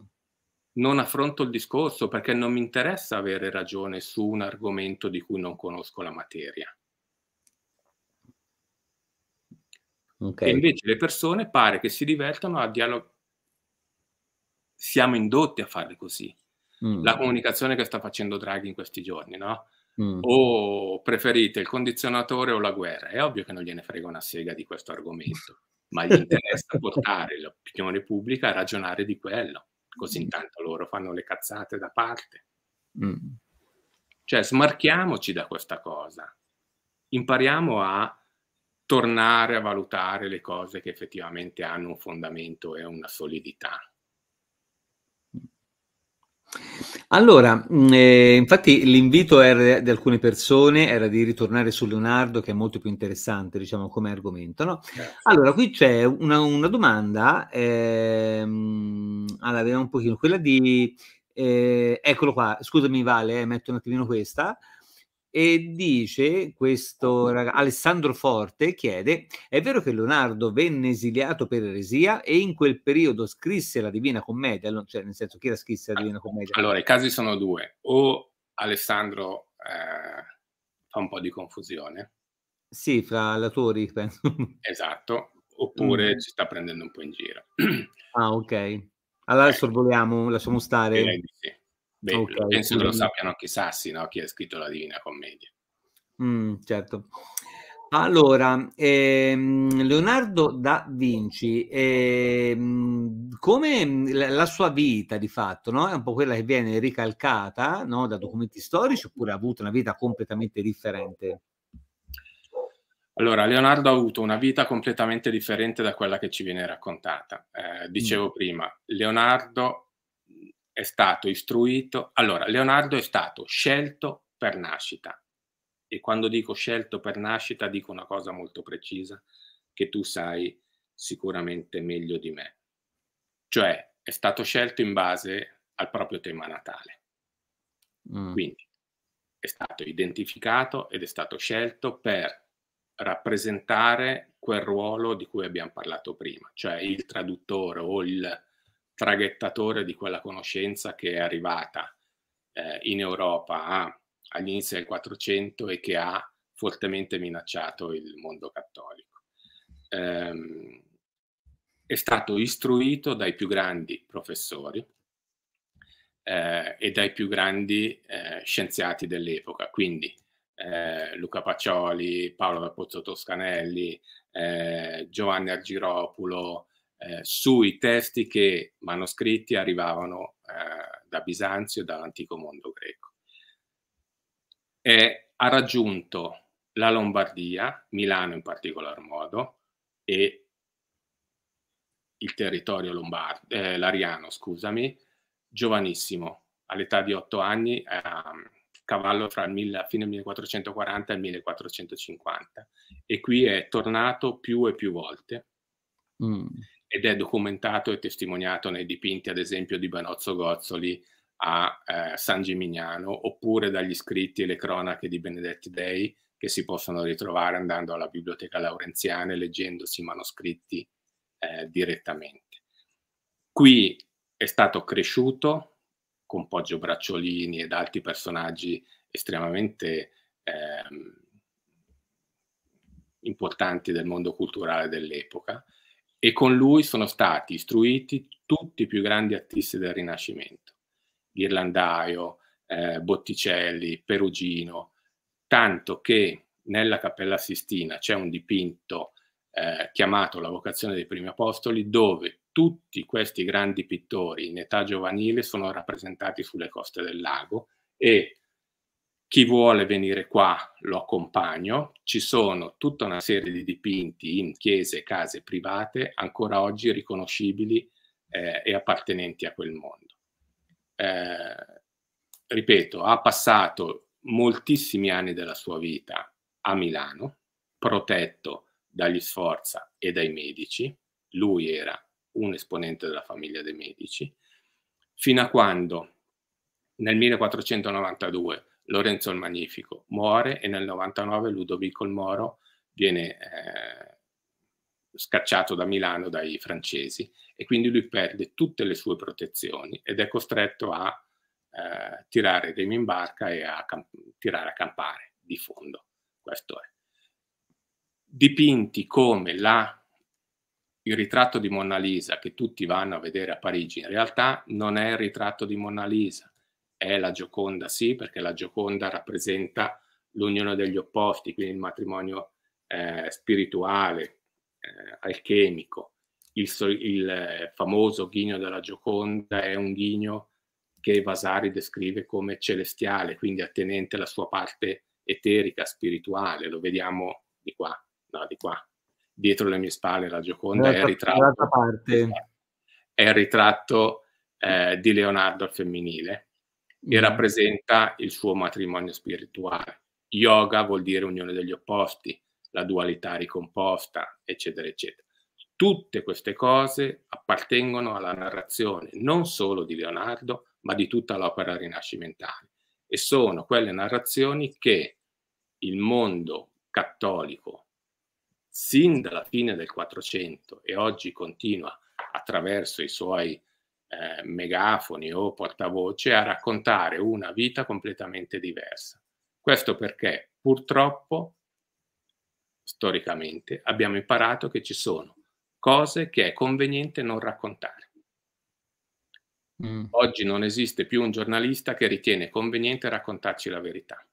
non affronto il discorso perché non mi interessa avere ragione su un argomento di cui non conosco la materia. Okay. E invece le persone pare che si divertano a dialogare siamo indotti a fare così. Mm. La comunicazione che sta facendo Draghi in questi giorni, no? Mm. O preferite il condizionatore o la guerra? È ovvio che non gliene frega una sega di questo argomento, ma gli interessa portare l'opinione pubblica a ragionare di quello, così mm. intanto loro fanno le cazzate da parte. Mm. Cioè, smarchiamoci da questa cosa, impariamo a tornare a valutare le cose che effettivamente hanno un fondamento e una solidità. Allora, mm, eh, infatti l'invito di alcune persone era di ritornare su Leonardo, che è molto più interessante, diciamo, come argomento. No? Certo. Allora, qui c'è una, una domanda, ehm, allora, vediamo un pochino, quella di, eh, eccolo qua, scusami Vale, eh, metto un attimino questa, e dice questo ragazzo, Alessandro Forte chiede è vero che Leonardo venne esiliato per eresia e in quel periodo scrisse la Divina Commedia cioè nel senso chi la scrisse la Divina Commedia allora i casi sono due o Alessandro eh, fa un po' di confusione sì fra latori penso esatto oppure mm. ci sta prendendo un po' in giro ah ok allora eh. sorvoliamo ecco. lasciamo stare sì. Beh, okay, penso che lo sappiano anche i Sassi, no? chi ha scritto la Divina Commedia. Mm, certo. Allora, ehm, Leonardo da Vinci, ehm, come mm, la, sua vita di fatto no? è un po' quella che viene ricalcata no? da documenti storici oppure ha avuto una vita completamente differente? Allora, Leonardo ha avuto una vita completamente differente da quella che ci viene raccontata. Eh, dicevo mm. prima, Leonardo è stato istruito. Allora, Leonardo è stato scelto per nascita. E quando dico scelto per nascita, dico una cosa molto precisa che tu sai sicuramente meglio di me. Cioè, è stato scelto in base al proprio tema natale. Mm. Quindi è stato identificato ed è stato scelto per rappresentare quel ruolo di cui abbiamo parlato prima, cioè il traduttore o il traghettatore di quella conoscenza che è arrivata eh, in Europa a, agli inizi del 400 e che ha fortemente minacciato il mondo cattolico. Ehm, è stato istruito dai più grandi professori eh, e dai più grandi eh, scienziati dell'epoca, quindi eh, Luca Pacioli, Paolo da Pozzo Toscanelli, eh, Giovanni Argiropulo, eh, sui testi che manoscritti arrivavano eh, da Bisanzio dall'antico mondo greco. E ha raggiunto la Lombardia, Milano in particolar modo, e il territorio lombardo, eh, l'ariano, scusami, giovanissimo, all'età di otto anni, a mm, cavallo tra il fine 1440 e il 1450. E qui è tornato più e più volte. Mm ed è documentato e testimoniato nei dipinti, ad esempio, di Banozzo Gozzoli a eh, San Gimignano, oppure dagli scritti e le cronache di Benedetti Dei, che si possono ritrovare andando alla Biblioteca Laurenziana e leggendosi i manoscritti eh, direttamente. Qui è stato cresciuto con Poggio Bracciolini ed altri personaggi estremamente eh, importanti del mondo culturale dell'epoca, e con lui sono stati istruiti tutti i più grandi artisti del Rinascimento, Ghirlandaio, eh, Botticelli, Perugino, tanto che nella Cappella Sistina c'è un dipinto eh, chiamato La vocazione dei primi apostoli, dove tutti questi grandi pittori in età giovanile sono rappresentati sulle coste del lago e chi vuole venire qua lo accompagno. Ci sono tutta una serie di dipinti in chiese e case private ancora oggi riconoscibili eh, e appartenenti a quel mondo. Eh, ripeto, ha passato moltissimi anni della sua vita a Milano, protetto dagli Sforza e dai medici. Lui era un esponente della famiglia dei medici, fino a quando nel 1492 Lorenzo il Magnifico muore e nel 99 Ludovico il Moro viene eh, scacciato da Milano dai francesi e quindi lui perde tutte le sue protezioni ed è costretto a eh, tirare remi in barca e a tirare a campare di fondo. Questo è. Dipinti come la il ritratto di Mona Lisa che tutti vanno a vedere a Parigi in realtà non è il ritratto di Mona Lisa, è la Gioconda, sì, perché la Gioconda rappresenta l'unione degli opposti, quindi il matrimonio eh, spirituale, eh, alchemico. Il, il, eh, famoso ghigno della Gioconda è un ghigno che Vasari descrive come celestiale, quindi attenente alla sua parte eterica, spirituale. Lo vediamo di qua, no, di qua. Dietro le mie spalle la Gioconda è il ritratto, è il ritratto eh, di Leonardo al femminile mi rappresenta il suo matrimonio spirituale. Yoga vuol dire unione degli opposti, la dualità ricomposta, eccetera, eccetera. Tutte queste cose appartengono alla narrazione non solo di Leonardo, ma di tutta l'opera rinascimentale e sono quelle narrazioni che il mondo cattolico, sin dalla fine del Quattrocento e oggi continua attraverso i suoi eh, megafoni o portavoce a raccontare una vita completamente diversa. Questo perché purtroppo, storicamente, abbiamo imparato che ci sono cose che è conveniente non raccontare. Mm. Oggi non esiste più un giornalista che ritiene conveniente raccontarci la verità.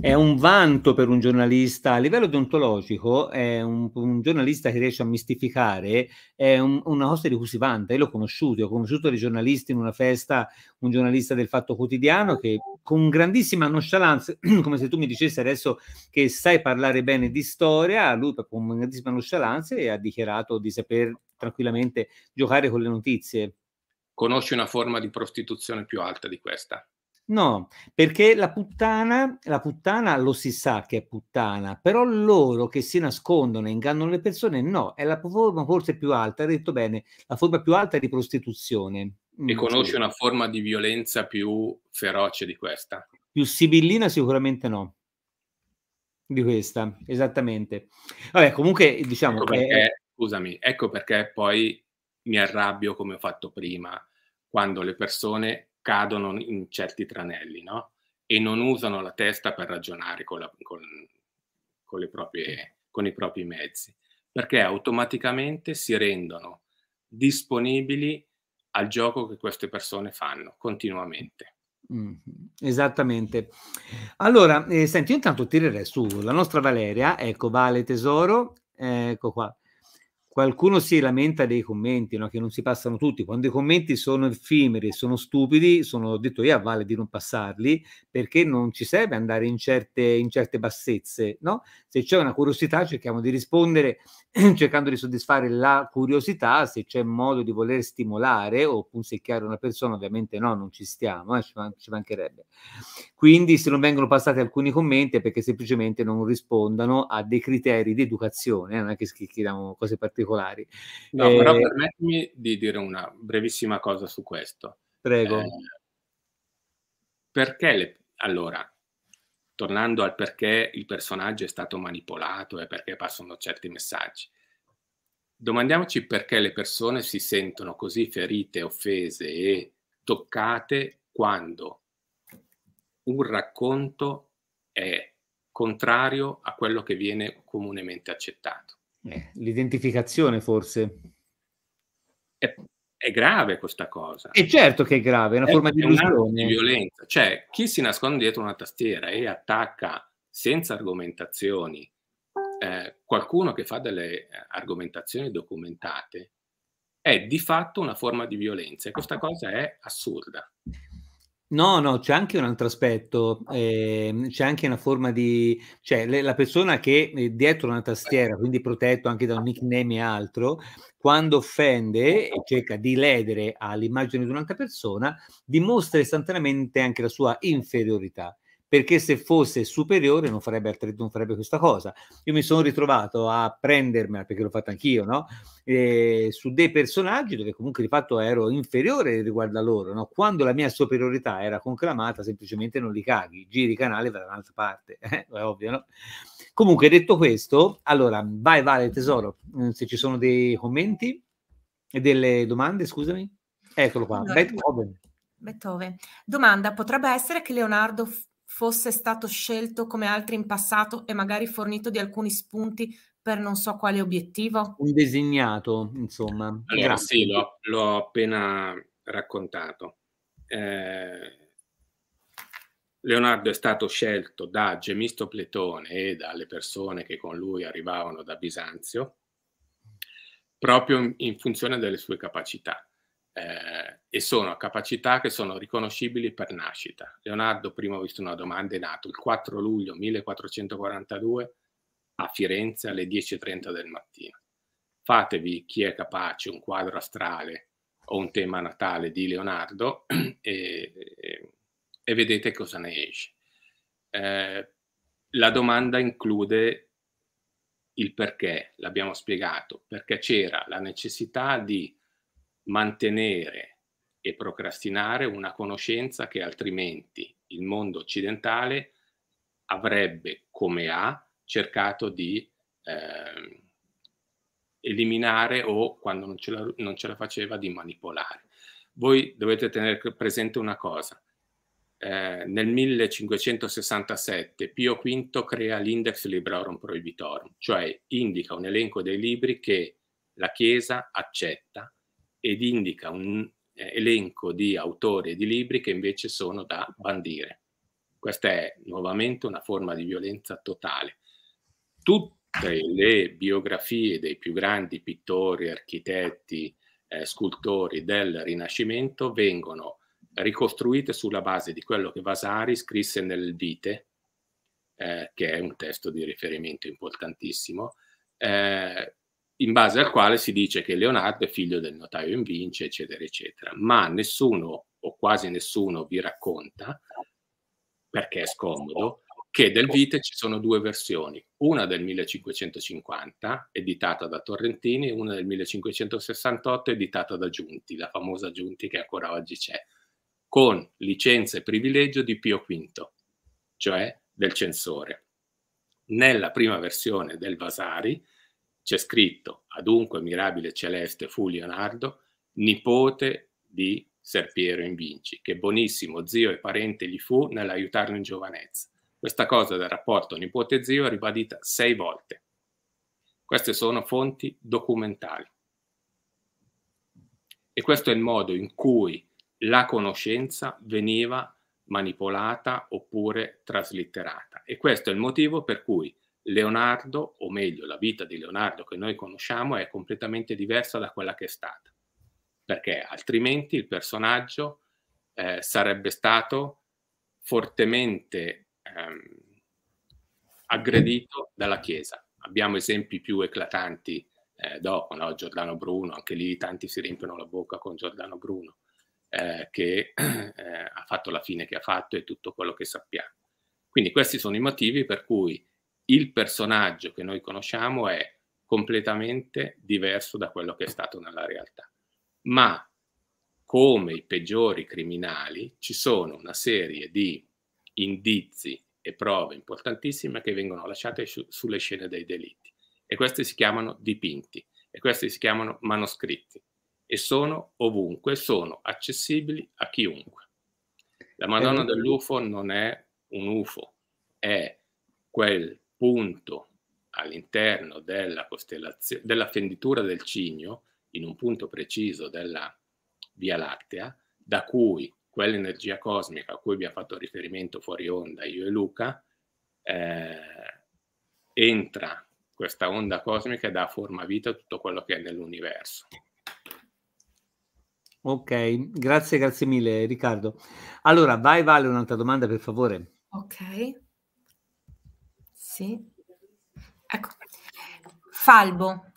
È un vanto per un giornalista a livello deontologico, è un, un giornalista che riesce a mistificare, è un, una cosa di cui si vanta. Io l'ho conosciuto, ho conosciuto dei giornalisti in una festa, un giornalista del Fatto Quotidiano che con grandissima nonchalance, come se tu mi dicessi adesso che sai parlare bene di storia, lui con grandissima nonchalance ha dichiarato di saper tranquillamente giocare con le notizie conosci una forma di prostituzione più alta di questa? No, perché la puttana, la puttana lo si sa che è puttana, però loro che si nascondono e ingannano le persone, no, è la forma forse più alta, hai detto bene, la forma più alta di prostituzione. Mm, e conosci una forma di violenza più feroce di questa? Più sibillina sicuramente no di questa, esattamente. Vabbè, comunque diciamo ecco perché, è... scusami, ecco perché poi mi arrabbio come ho fatto prima, quando le persone cadono in certi tranelli, no? E non usano la testa per ragionare con, la, con, con, proprie, con i propri mezzi, perché automaticamente si rendono disponibili al gioco che queste persone fanno continuamente. Mm, esattamente. Allora, eh, senti, intanto tirerei su la nostra Valeria, ecco, Vale Tesoro, ecco qua. Qualcuno si lamenta dei commenti, no? che non si passano tutti. Quando i commenti sono effimeri, sono stupidi, sono detto io a Vale di non passarli, perché non ci serve andare in certe, in certe bassezze. No? Se c'è una curiosità cerchiamo di rispondere cercando di soddisfare la curiosità, se c'è modo di voler stimolare o punzecchiare una persona, ovviamente no, non ci stiamo, eh, ci, mancherebbe. Quindi se non vengono passati alcuni commenti è perché semplicemente non rispondano a dei criteri di educazione, eh, non è che schiacchiamo cose particolari. No, eh, però permettimi di dire una brevissima cosa su questo. Prego. Eh, perché le... allora, tornando al perché il personaggio è stato manipolato e perché passano certi messaggi, domandiamoci perché le persone si sentono così ferite, offese e toccate quando un racconto è contrario a quello che viene comunemente accettato. Eh, l'identificazione forse è grave questa cosa. E certo che è grave, è una è forma di, di violenza. Cioè, chi si nasconde dietro una tastiera e attacca senza argomentazioni eh, qualcuno che fa delle eh, argomentazioni documentate, è di fatto una forma di violenza e questa cosa è assurda. No, no, c'è anche un altro aspetto, eh, c'è anche una forma di... cioè le, la persona che è dietro una tastiera, ecco. quindi protetto anche da un ah. nickname e altro, quando offende ah. e cerca di ledere all'immagine di un'altra persona, dimostra istantaneamente anche la sua inferiorità perché se fosse superiore non farebbe, non farebbe questa cosa. Io mi sono ritrovato a prendermela, perché l'ho fatto anch'io, no? Eh, su dei personaggi dove comunque di fatto ero inferiore riguardo a loro, no? quando la mia superiorità era conclamata semplicemente non li caghi, giri canale da un'altra parte, eh? è ovvio, no? Comunque detto questo, allora vai Vale tesoro, mm, se ci sono dei commenti e delle domande, scusami. Eccolo qua, allora, Beethoven. Beethoven. Domanda, potrebbe essere che Leonardo fosse stato scelto come altri in passato e magari fornito di alcuni spunti per non so quale obiettivo? Un designato, insomma. Allora sì, l'ho, l'ho appena raccontato. Eh, Leonardo è stato scelto da Gemisto Pletone e dalle persone che con lui arrivavano da Bisanzio proprio in funzione delle sue capacità eh, e sono capacità che sono riconoscibili per nascita. Leonardo prima ho visto una domanda, è nato il 4 luglio 1442 a Firenze alle 10.30 del mattino. Fatevi chi è capace un quadro astrale o un tema natale di Leonardo e, e, vedete cosa ne esce. Eh, la domanda include il perché, l'abbiamo spiegato, perché c'era la necessità di mantenere e procrastinare una conoscenza che altrimenti il mondo occidentale avrebbe, come ha, cercato di eh, eliminare o, quando non ce, la, non ce, la, faceva, di manipolare. Voi dovete tenere presente una cosa. Eh, nel 1567 Pio V crea l'index librorum prohibitorum, cioè indica un elenco dei libri che la Chiesa accetta ed indica un eh, elenco di autori e di libri che invece sono da bandire. Questa è nuovamente una forma di violenza totale. Tutte le biografie dei più grandi pittori, architetti, eh, scultori del Rinascimento vengono ricostruite sulla base di quello che Vasari scrisse nel Vite, eh, che è un testo di riferimento importantissimo, eh, in base al quale si dice che Leonardo è figlio del notaio in Vince, eccetera, eccetera. Ma nessuno o quasi nessuno vi racconta, perché è scomodo, che del Vite ci sono due versioni, una del 1550 editata da Torrentini e una del 1568 editata da Giunti, la famosa Giunti che ancora oggi c'è, con licenza e privilegio di Pio V, cioè del censore. Nella prima versione del Vasari c'è scritto, adunque mirabile celeste fu Leonardo, nipote di Ser Piero in Vinci, che buonissimo zio e parente gli fu nell'aiutarlo in giovanezza. Questa cosa del rapporto nipote-zio è ribadita sei volte. Queste sono fonti documentali. E questo è il modo in cui la conoscenza veniva manipolata oppure traslitterata. E questo è il motivo per cui Leonardo, o meglio la vita di Leonardo che noi conosciamo, è completamente diversa da quella che è stata, perché altrimenti il personaggio eh, sarebbe stato fortemente ehm, aggredito dalla Chiesa. Abbiamo esempi più eclatanti eh, dopo, no? Giordano Bruno, anche lì tanti si riempiono la bocca con Giordano Bruno, eh, che eh, ha fatto la fine che ha fatto e tutto quello che sappiamo. Quindi questi sono i motivi per cui il personaggio che noi conosciamo è completamente diverso da quello che è stato nella realtà. Ma come i peggiori criminali ci sono una serie di indizi e prove importantissime che vengono lasciate su, sulle scene dei delitti e questi si chiamano dipinti e questi si chiamano manoscritti e sono ovunque, sono accessibili a chiunque. La Madonna eh, dell'UFO non è un UFO, è quel punto all'interno della, costellazione della fenditura del cigno, in un punto preciso della Via Lattea, da cui quell'energia cosmica a cui vi ha fatto riferimento fuori onda io e Luca, eh, entra questa onda cosmica e dà forma a vita a tutto quello che è nell'universo. Ok, grazie, grazie mille Riccardo. Allora, vai Vale un'altra domanda per favore. Ok. Sì. Ecco. Falbo,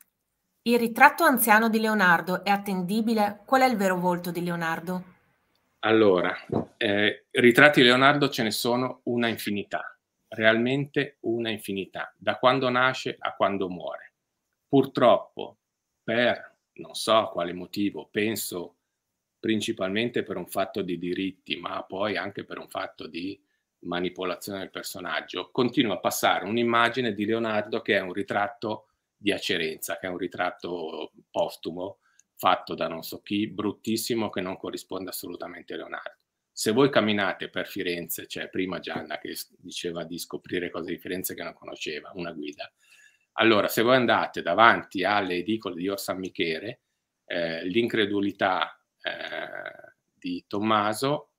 il ritratto anziano di Leonardo è attendibile? Qual è il vero volto di Leonardo? Allora, eh, ritratti di Leonardo ce ne sono una infinità, realmente una infinità, da quando nasce a quando muore. Purtroppo, per non so quale motivo, penso principalmente per un fatto di diritti, ma poi anche per un fatto di manipolazione del personaggio, continua a passare un'immagine di Leonardo che è un ritratto di Acerenza, che è un ritratto postumo fatto da non so chi, bruttissimo, che non corrisponde assolutamente a Leonardo. Se voi camminate per Firenze, c'è cioè prima Gianna che diceva di scoprire cose di Firenze che non conosceva, una guida. Allora, se voi andate davanti alle edicole di Orsan Michele, eh, l'incredulità eh, di Tommaso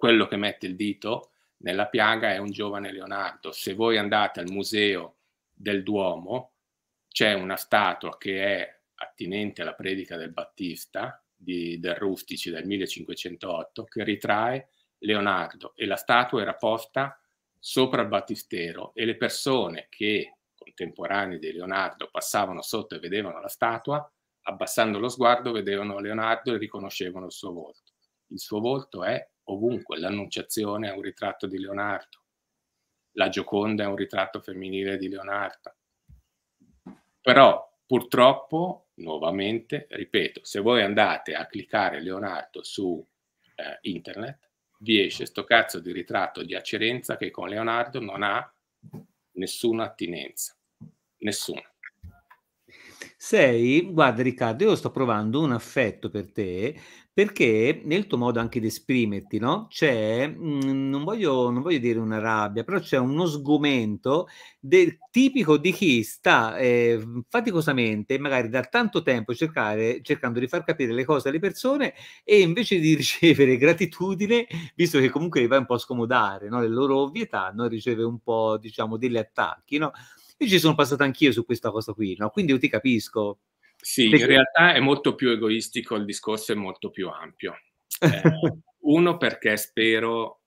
quello che mette il dito nella piaga è un giovane Leonardo. Se voi andate al museo del Duomo, c'è una statua che è attinente alla predica del Battista, di, del Rustici del 1508, che ritrae Leonardo e la statua era posta sopra il battistero e le persone che, contemporanei di Leonardo, passavano sotto e vedevano la statua, abbassando lo sguardo vedevano Leonardo e riconoscevano il suo volto. Il suo volto è ovunque. L'Annunciazione è un ritratto di Leonardo, la Gioconda è un ritratto femminile di Leonardo. Però purtroppo, nuovamente, ripeto, se voi andate a cliccare Leonardo su eh, internet, vi esce sto cazzo di ritratto di Acerenza che con Leonardo non ha nessuna attinenza. Nessuna. Sei, guarda Riccardo, io sto provando un affetto per te perché nel tuo modo anche di esprimerti, no? C'è, mh, mhmm, non, voglio, non voglio dire una rabbia, però c'è uno sgomento del, tipico di chi sta eh, faticosamente, magari da tanto tempo, cercare, cercando di far capire le cose alle persone e invece di ricevere gratitudine, visto che comunque li va un po' a scomodare, no? Le loro ovvietà, no? riceve un po', diciamo, degli attacchi, no? Io ci sono passato anch'io su questa cosa qui, no? Quindi io ti capisco. Sì, in realtà è molto più egoistico, il discorso è molto più ampio. Eh, uno perché spero,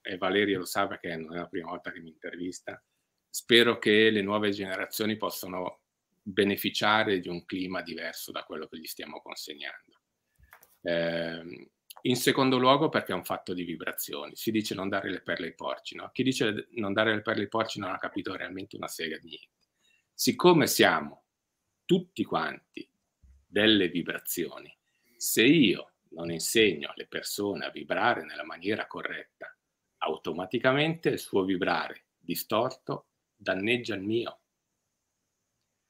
e Valerio lo sa perché non è la prima volta che mi intervista, spero che le nuove generazioni possano beneficiare di un clima diverso da quello che gli stiamo consegnando. Eh, in secondo luogo perché è un fatto di vibrazioni, si dice non dare le perle ai porci, no? Chi dice non dare le perle ai porci non ha capito realmente una sega di niente. Siccome siamo tutti quanti delle vibrazioni. Se io non insegno alle persone a vibrare nella maniera corretta, automaticamente il suo vibrare distorto danneggia il mio.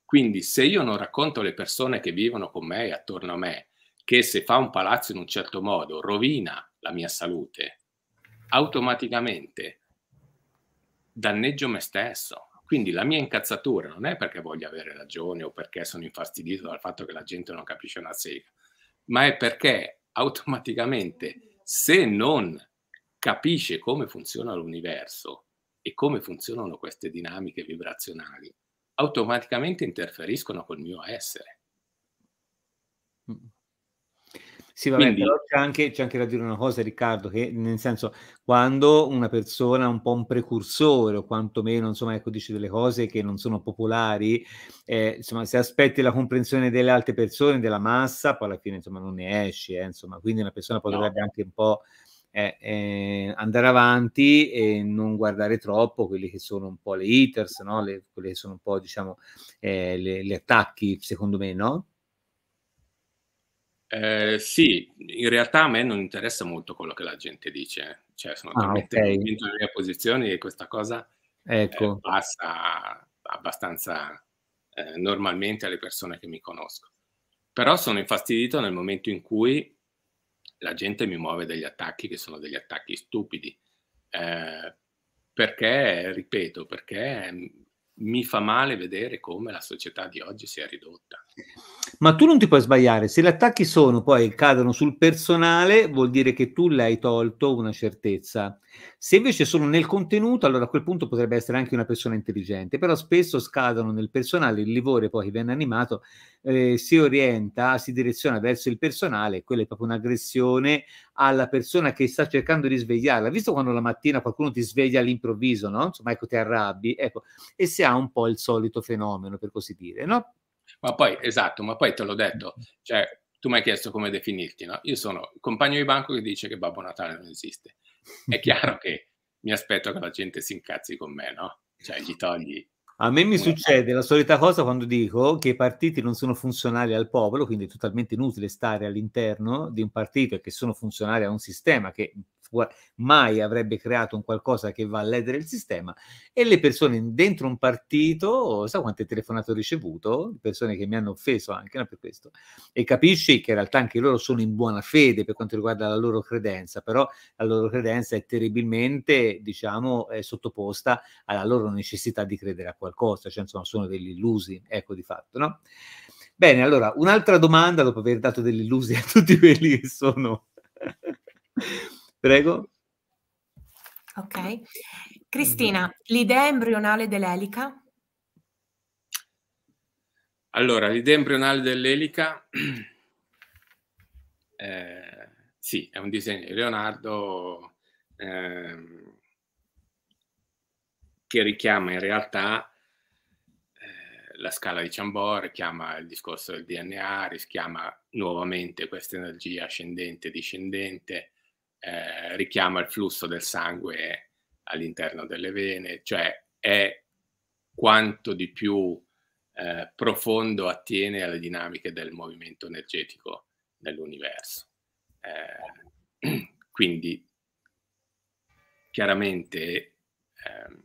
Quindi se io non racconto alle persone che vivono con me e attorno a me che se fa un palazzo in un certo modo rovina la mia salute, automaticamente danneggio me stesso, quindi la mia incazzatura non è perché voglio avere ragione o perché sono infastidito dal fatto che la gente non capisce una sega, ma è perché automaticamente se non capisce come funziona l'universo e come funzionano queste dinamiche vibrazionali, automaticamente interferiscono col mio essere. Mm. Sì, vabbè, Quindi... però c'è anche, c'è anche da dire una cosa, Riccardo, che nel senso, quando una persona un po' un precursore, o quantomeno, insomma, ecco, dice delle cose che non sono popolari, eh, insomma, se aspetti la comprensione delle altre persone, della massa, poi alla fine, insomma, non ne esci, eh, insomma, quindi una persona potrebbe no. anche un po'... Eh, eh, andare avanti e non guardare troppo quelli che sono un po' le hitters, no? le, quelle che sono un po' diciamo eh, le, gli attacchi, secondo me, no? Eh, sì, in realtà a me non interessa molto quello che la gente dice, eh. cioè sono ah, talmente okay. convinto delle mie e questa cosa ecco. eh, passa abbastanza eh, normalmente alle persone che mi conosco. Però sono infastidito nel momento in cui la gente mi muove degli attacchi che sono degli attacchi stupidi, eh, perché, ripeto, perché mi fa male vedere come la società di oggi si è ridotta. Ma tu non ti puoi sbagliare, se gli attacchi sono poi cadono sul personale, vuol dire che tu l'hai tolto una certezza. Se invece sono nel contenuto, allora a quel punto potrebbe essere anche una persona intelligente, però spesso scadono nel personale, il livore poi che viene animato eh, si orienta, si direziona verso il personale, quella è proprio un'aggressione alla persona che sta cercando di svegliarla. Visto quando la mattina qualcuno ti sveglia all'improvviso, no? Insomma, ecco, ti arrabbi, ecco, e si ha un po' il solito fenomeno, per così dire, no? Ma poi, esatto, ma poi te l'ho detto, cioè, tu mi hai chiesto come definirti, no? Io sono il compagno di banco che dice che Babbo Natale non esiste. È chiaro che mi aspetto che la gente si incazzi con me, no? Cioè, gli togli a me mi succede la solita cosa quando dico che i partiti non sono funzionali al popolo, quindi è totalmente inutile stare all'interno di un partito e che sono funzionali a un sistema che mai avrebbe creato un qualcosa che va a ledere il sistema e le persone dentro un partito, sa quante telefonate ho ricevuto, persone che mi hanno offeso anche no, per questo, e capisci che in realtà anche loro sono in buona fede per quanto riguarda la loro credenza, però la loro credenza è terribilmente, diciamo, è sottoposta alla loro necessità di credere a qualcosa, cioè insomma sono degli illusi, ecco di fatto, no? Bene, allora, un'altra domanda dopo aver dato delle illusi a tutti quelli che sono Prego. Ok. Cristina, l'idea embrionale dell'elica? Allora, l'idea embrionale dell'elica, eh, sì, è un disegno di Leonardo eh, che richiama in realtà eh, la scala di Chambord, richiama il discorso del DNA, richiama nuovamente questa energia ascendente e discendente, eh, richiama il flusso del sangue all'interno delle vene, cioè è quanto di più eh, profondo attiene alle dinamiche del movimento energetico nell'universo. Eh, quindi chiaramente ehm,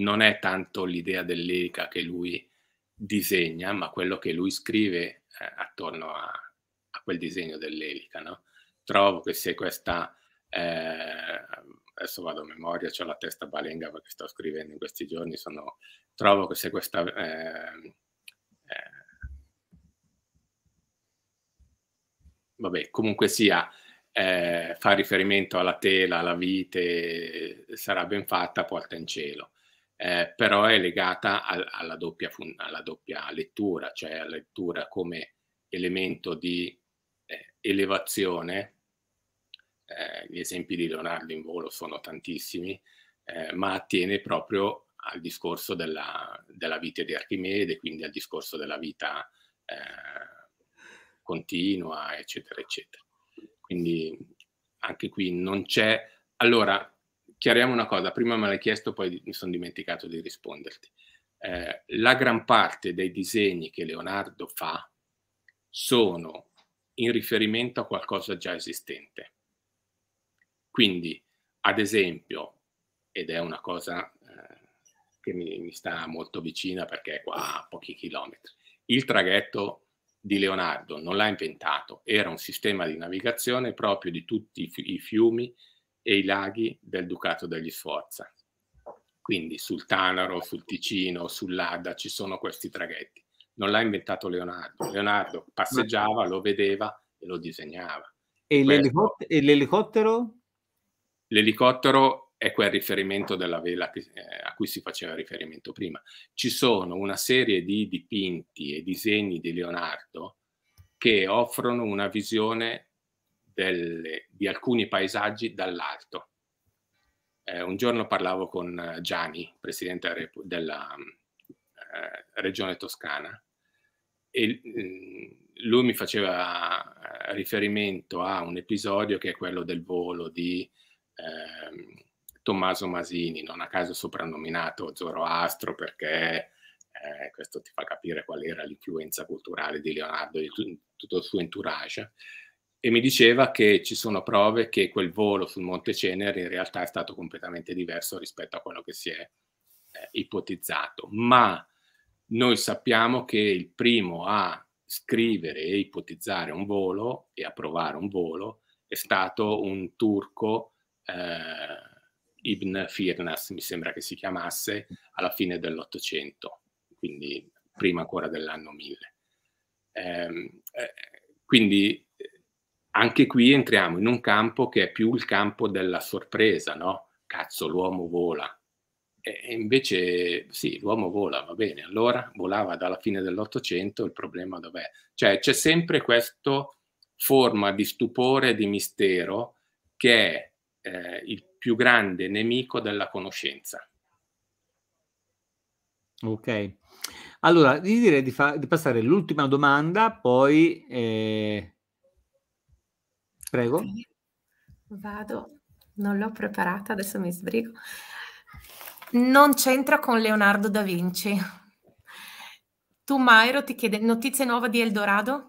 non è tanto l'idea dell'elica che lui disegna, ma quello che lui scrive eh, attorno a, a quel disegno dell'elica. No? Trovo che se questa eh, adesso vado a memoria, ho la testa balenga perché sto scrivendo in questi giorni, sono, trovo che se questa... Ehm, eh, vabbè, comunque sia, eh, fa riferimento alla tela, alla vite, sarà ben fatta, porta in cielo. Eh, però è legata al, alla, doppia fun- alla, doppia lettura, cioè alla lettura come elemento di eh, elevazione eh, gli esempi di Leonardo in volo sono tantissimi, eh, ma attiene proprio al discorso della, della, vita di Archimede, quindi al discorso della vita eh, continua, eccetera, eccetera. Quindi anche qui non c'è... Allora, chiariamo una cosa, prima me l'hai chiesto, poi mi sono dimenticato di risponderti. Eh, la gran parte dei disegni che Leonardo fa sono in riferimento a qualcosa già esistente. Quindi, ad esempio, ed è una cosa eh, che mi, mi, sta molto vicina perché è qua a pochi chilometri, il traghetto di Leonardo non l'ha inventato, era un sistema di navigazione proprio di tutti i fiumi e i laghi del Ducato degli Sforza. Quindi sul Tanaro, sul Ticino, sull'Adda ci sono questi traghetti. Non l'ha inventato Leonardo. Leonardo passeggiava, lo vedeva e lo disegnava. E, l'elicottero? L'elicottero è quel riferimento della vela che, eh, a cui si faceva riferimento prima. Ci sono una serie di dipinti e disegni di Leonardo che offrono una visione delle, di alcuni paesaggi dall'alto. Eh, un giorno parlavo con eh, Gianni, presidente della mm, eh, regione toscana, e mm, lui mi faceva eh, riferimento a un episodio che è quello del volo di eh, Tommaso Masini, non a caso soprannominato Zoroastro perché eh, questo ti fa capire qual era l'influenza culturale di Leonardo e tutto il suo entourage, e mi diceva che ci sono prove che quel volo sul Monte Cenere in realtà è stato completamente diverso rispetto a quello che si è eh, ipotizzato, ma noi sappiamo che il primo a scrivere e ipotizzare un volo e a provare un volo è stato un turco eh, Ibn Firnas, mi sembra che si chiamasse, alla fine dell'Ottocento, quindi prima ancora dell'anno 1000. Eh, eh, quindi eh, anche qui entriamo in un campo che è più il campo della sorpresa, no? Cazzo, l'uomo vola. E invece sì, l'uomo vola, va bene, allora volava dalla fine dell'Ottocento, il problema dov'è? Cioè c'è sempre questa forma di stupore, di mistero che è eh, il più grande nemico della conoscenza. Ok, allora vi direi di, fa- di passare all'ultima domanda, poi eh... prego. Vado, non l'ho preparata, adesso mi sbrigo. Non c'entra con Leonardo da Vinci. Tu, Mairo, ti chiede notizie nuove di Eldorado?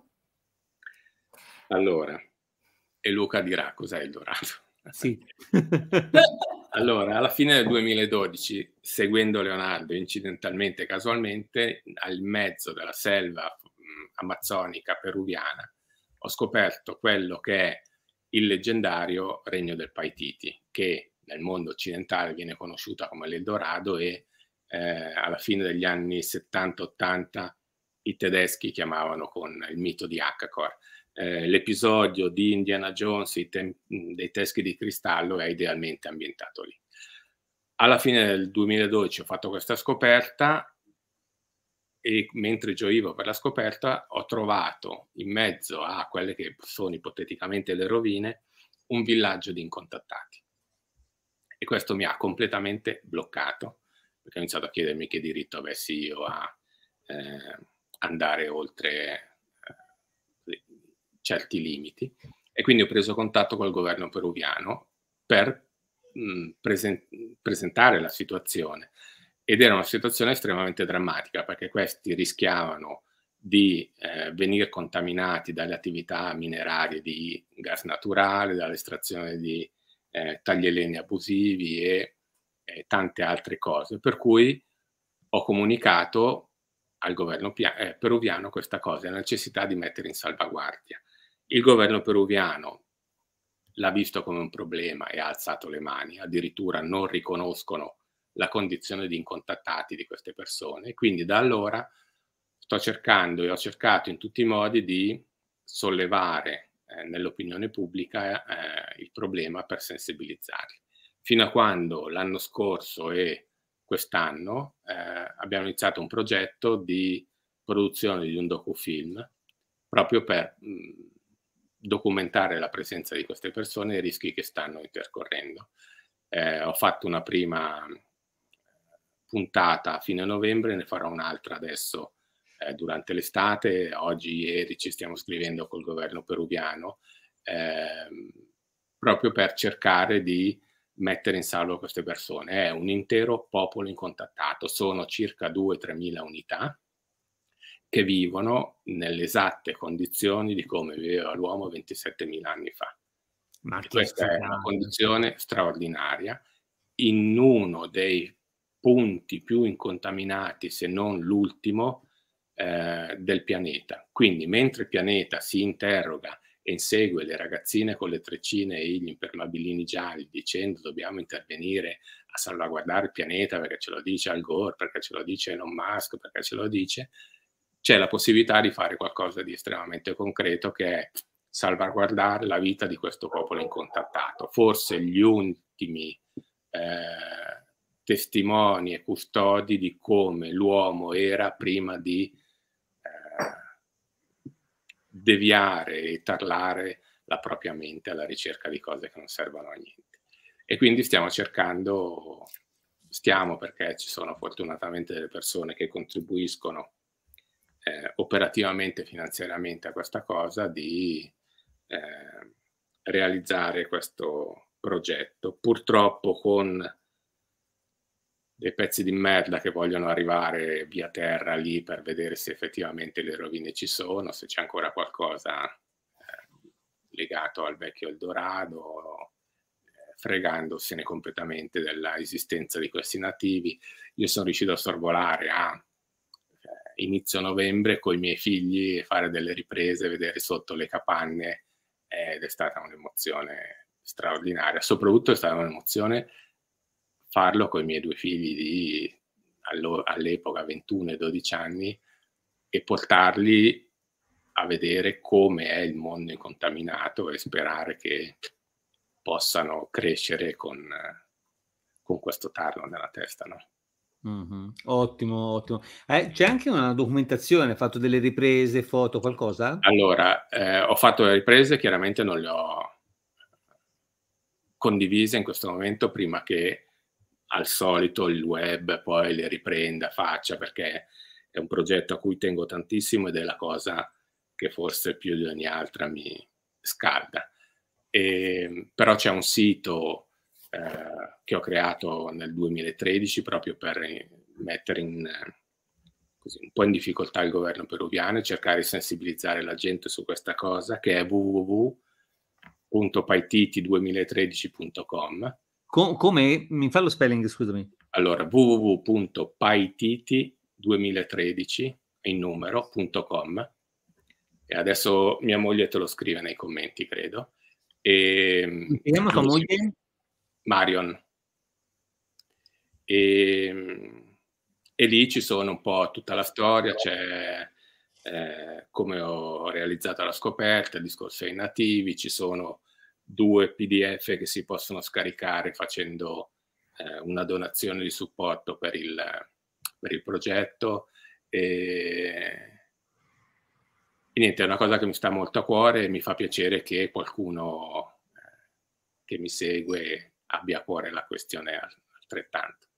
Allora, e Luca dirà cos'è Eldorado. Sì. allora, alla fine del 2012, seguendo Leonardo incidentalmente, casualmente, al mezzo della selva amazzonica peruviana, ho scoperto quello che è il leggendario regno del Paititi, che nel mondo occidentale viene conosciuta come l'Eldorado e eh, alla fine degli anni 70-80 i tedeschi chiamavano con il mito di Hakakor. Eh, l'episodio di Indiana Jones tem- dei teschi di cristallo è idealmente ambientato lì. Alla fine del 2012 ho fatto questa scoperta e mentre gioivo per la scoperta ho trovato in mezzo a quelle che sono ipoteticamente le rovine un villaggio di incontattati e questo mi ha completamente bloccato perché ho iniziato a chiedermi che diritto avessi io a eh, andare oltre certi limiti e quindi ho preso contatto col governo peruviano per mh, presen- presentare la situazione ed era una situazione estremamente drammatica perché questi rischiavano di eh, venire contaminati dalle attività minerarie di gas naturale, dall'estrazione di eh, taglieleni abusivi e, e tante altre cose. Per cui ho comunicato al governo pia- eh, peruviano questa cosa, la necessità di mettere in salvaguardia. Il governo peruviano l'ha visto come un problema e ha alzato le mani, addirittura non riconoscono la condizione di incontattati di queste persone. Quindi da allora sto cercando e ho cercato in tutti i modi di sollevare eh, nell'opinione pubblica eh, il problema per sensibilizzarli. Fino a quando l'anno scorso e quest'anno eh, abbiamo iniziato un progetto di produzione di un docufilm proprio per mh, mm, documentare la presenza di queste persone e i rischi che stanno intercorrendo. Eh, ho fatto una prima puntata a fine novembre, ne farò un'altra adesso eh, durante l'estate. Oggi, ieri ci stiamo scrivendo col governo peruviano eh, proprio per cercare di mettere in salvo queste persone. È un intero popolo incontattato, sono circa 2-3 mila unità che vivono nelle esatte condizioni di come viveva l'uomo 27.000 anni fa. Ma questa è una condizione straordinaria. In uno dei punti più incontaminati, se non l'ultimo, eh, del pianeta. Quindi, mentre il pianeta si interroga e insegue le ragazzine con le treccine e gli impermabilini gialli dicendo dobbiamo intervenire a salvaguardare il pianeta perché ce lo dice Al Gore, perché ce lo dice Elon Musk, perché ce lo dice, c'è la possibilità di fare qualcosa di estremamente concreto che è salvaguardare la vita di questo popolo incontattato. Forse gli ultimi eh, testimoni e custodi di come l'uomo era prima di eh, deviare e tarlare la propria mente alla ricerca di cose che non servono a niente. E quindi stiamo cercando, stiamo perché ci sono fortunatamente delle persone che contribuiscono eh, operativamente, finanziariamente a questa cosa di eh, realizzare questo progetto. Purtroppo con dei pezzi di merda che vogliono arrivare via terra lì per vedere se effettivamente le rovine ci sono, se c'è ancora qualcosa eh, legato al vecchio Eldorado, eh, fregandosene completamente dell'esistenza di questi nativi. Io sono riuscito a sorvolare a inizio novembre con i miei figli, fare delle riprese, vedere sotto le capanne ed è stata un'emozione straordinaria. Soprattutto è stata un'emozione farlo con i miei due figli di all'epoca 21 e 12 anni e portarli a vedere come è il mondo incontaminato e sperare che possano crescere con, con questo tarlo nella testa. No? Mh-mh. Ottimo, ottimo. Eh, c'è anche una documentazione, hai fatto delle riprese, foto, qualcosa? Allora, ehm, ho fatto le riprese, chiaramente non le ho condivise in questo momento prima che al solito il web poi le riprenda, faccia, perché è un progetto a cui tengo tantissimo ed è la cosa che forse più di ogni altra mi scalda. E, ehm, però c'è un sito eh, che ho creato nel 2013 proprio per eh, mettere in, eh, così, un po' in difficoltà il governo peruviano e cercare di sensibilizzare la gente su questa cosa che è www.paititi2013.com Co- Come? Mi fa lo spelling, scusami. Allora, www.paititi2013 in numero.com e adesso mia moglie te lo scrive nei commenti, credo. E, si tua moglie? Marion. E, e lì ci sono un po' tutta la storia, c'è eh, come ho realizzato la scoperta, il discorso ai nativi, ci sono due PDF che si possono scaricare facendo eh, una donazione di supporto per il, per il progetto. E, e niente, è una cosa che mi sta molto a cuore e mi fa piacere che qualcuno eh, che mi segue abbia a cuore la questione altrettanto.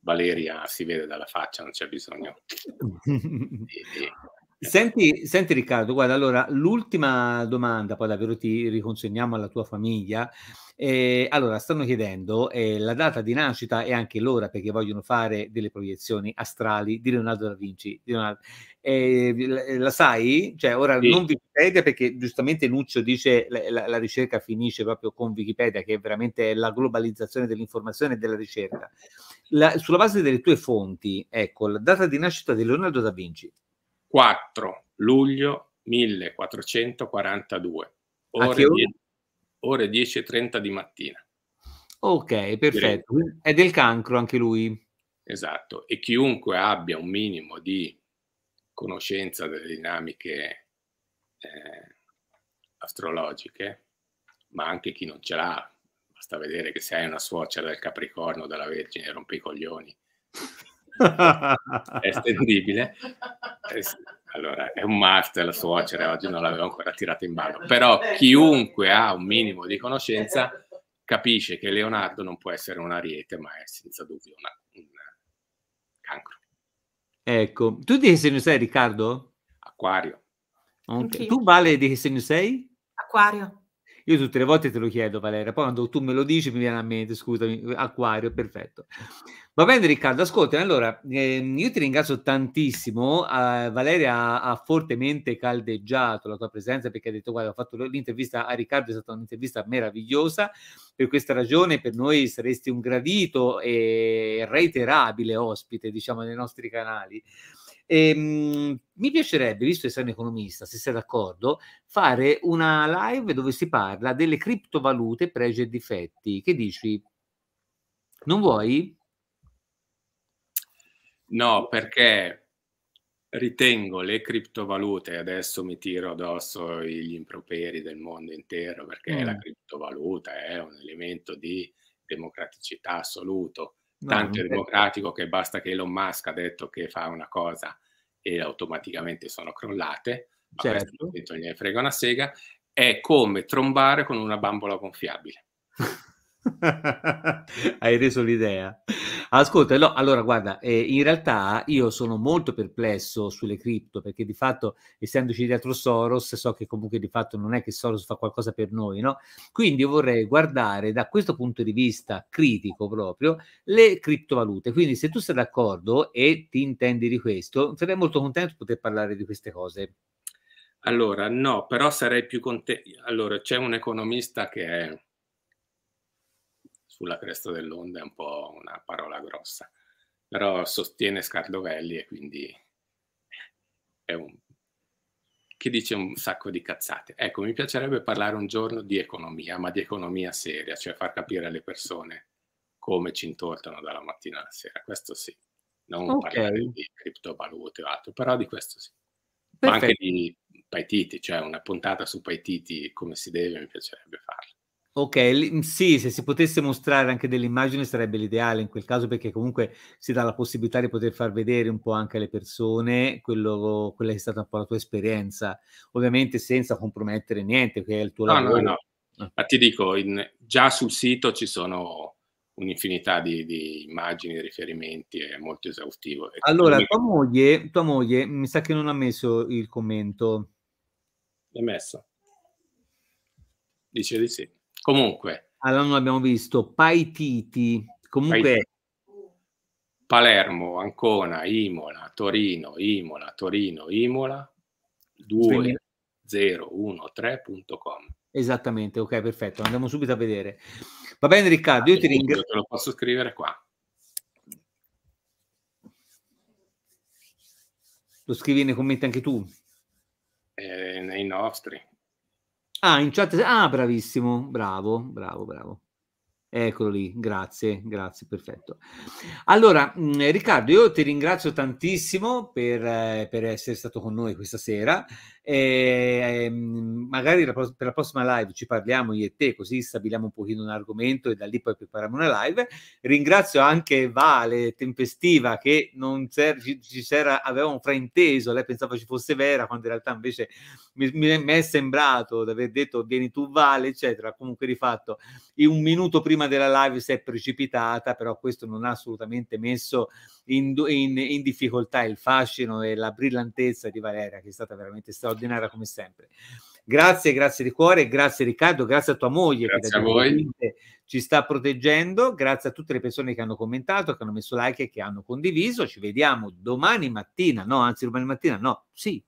Valeria si vede dalla faccia, non c'è bisogno di, di Senti, senti, Riccardo, guarda, allora l'ultima domanda, poi davvero ti riconsegniamo alla tua famiglia. Eh, allora, stanno chiedendo eh, la data di nascita e anche l'ora perché vogliono fare delle proiezioni astrali di Leonardo da Vinci. Leonardo. Eh, la, la, sai? Cioè, ora sì. non Wikipedia perché giustamente Nuccio dice la, la, la ricerca finisce proprio con Wikipedia che è veramente la globalizzazione dell'informazione e della ricerca. sulla base delle tue fonti, ecco, la data di nascita di Leonardo da Vinci. 4 luglio 1442, ore, 10.30 di mattina. Ok, perfetto. È del cancro anche lui. Esatto, e chiunque abbia un minimo di conoscenza delle dinamiche eh, astrologiche, ma anche chi non ce l'ha, basta vedere che se hai una suocera del Capricorno, della Vergine, rompe i coglioni. è estendibile. Eh allora, è un master la suocera, oggi non l'avevo ancora tirata in ballo, però chiunque ha un minimo di conoscenza capisce che Leonardo non può essere un ariete, ma è senza dubbio una, un cancro. Ecco, tu di che segno sei Riccardo? Acquario. Okay. Tu Vale di che segno sei? Acquario. Io tutte le volte te lo chiedo, Valeria, poi quando tu me lo dici mi viene a mente, scusami, acquario, perfetto. Va bene Riccardo, ascolta. allora, ehm, io ti ringrazio tantissimo, eh, Valeria ha, ha, fortemente caldeggiato la tua presenza perché ha detto, guarda, ho fatto l'intervista a Riccardo, è stata un'intervista meravigliosa, per questa ragione per noi saresti un gradito e reiterabile ospite, diciamo, nei nostri canali. Ehm, mi piacerebbe, visto che sei un economista, se sei d'accordo, fare una live dove si parla delle criptovalute, pregi e difetti. Che dici? Non vuoi? No, perché ritengo le criptovalute, adesso mi tiro addosso gli improperi del mondo intero perché mm. la criptovaluta è un elemento di democraticità assoluto, No, tanto è democratico che basta che Elon Musk ha detto che fa una cosa e automaticamente sono crollate, ma certo. questo non gliene frega una sega, è come trombare con una bambola gonfiabile. Hai reso l'idea. Ascolta, no, allora guarda, eh, in realtà io sono molto perplesso sulle cripto perché di fatto, essendoci dietro Soros, so che comunque di fatto non è che Soros fa qualcosa per noi, no? Quindi io vorrei guardare da questo punto di vista critico proprio le criptovalute. Quindi se tu sei d'accordo e ti intendi di questo, sarei molto contento di poter parlare di queste cose. Allora, no, però sarei più contento. Allora, c'è un economista che è sulla cresta dell'onda è un po' una parola grossa, però sostiene Scardovelli e quindi è un... che dice un sacco di cazzate. Ecco, mi piacerebbe parlare un giorno di economia, ma di economia seria, cioè far capire alle persone come ci intortano dalla mattina alla sera, questo sì. Non okay. parlare di criptovalute o altro, però di questo sì. Perfetto. Ma anche di Paititi, cioè una puntata su Paititi come si deve, mi piacerebbe farla. Ok, mhmm, sì, se si potesse mostrare anche dell'immagine sarebbe l'ideale in quel caso perché comunque si dà la possibilità di poter far vedere un po' anche alle persone quello, quella che è stata un po' la tua esperienza, ovviamente senza compromettere niente che è il tuo no, lavoro. No, no, ah. ma ti dico, in, già sul sito ci sono un'infinità di, di, immagini, di riferimenti, è molto esaustivo. Ecco, allora, tua moglie, tua moglie mi sa che non ha messo il commento. L'hai messo. Dice di sì. Comunque. Allora non abbiamo visto Paititi. Comunque. Paititi. Palermo, Ancona, Imola, Torino, Imola, Torino, Imola, 2013.com. Esattamente, ok, perfetto. Andiamo subito a vedere. Va bene Riccardo, io ti ringrazio. Te lo posso scrivere qua. Lo scrivi nei commenti anche tu? Eh, nei nostri. Ah, in chat. Ah, bravissimo, bravo, bravo, bravo. Eccolo lì, grazie, grazie, perfetto. Allora, mm, Riccardo, io ti ringrazio tantissimo per, eh, per, essere stato con noi questa sera. E, eh, magari la, per la prossima live ci parliamo io e te, così stabiliamo un pochino un argomento e da lì poi prepariamo una live. Ringrazio anche Vale Tempestiva che non ci, ci c'era, avevamo frainteso, lei pensava ci fosse vera, quando in realtà invece mi, mi, mi è sembrato di aver detto vieni tu Vale, eccetera. Comunque di fatto, un minuto prima della live si è precipitata, però questo non ha assolutamente messo in, in, in difficoltà il fascino e la brillantezza di Valeria, che è stata veramente straordinaria come sempre. Grazie, grazie di cuore, grazie Riccardo, grazie a tua moglie grazie che a voi. ci sta proteggendo, grazie a tutte le persone che hanno commentato, che hanno messo like e che hanno condiviso. Ci vediamo domani mattina, no, anzi domani mattina, no, sì.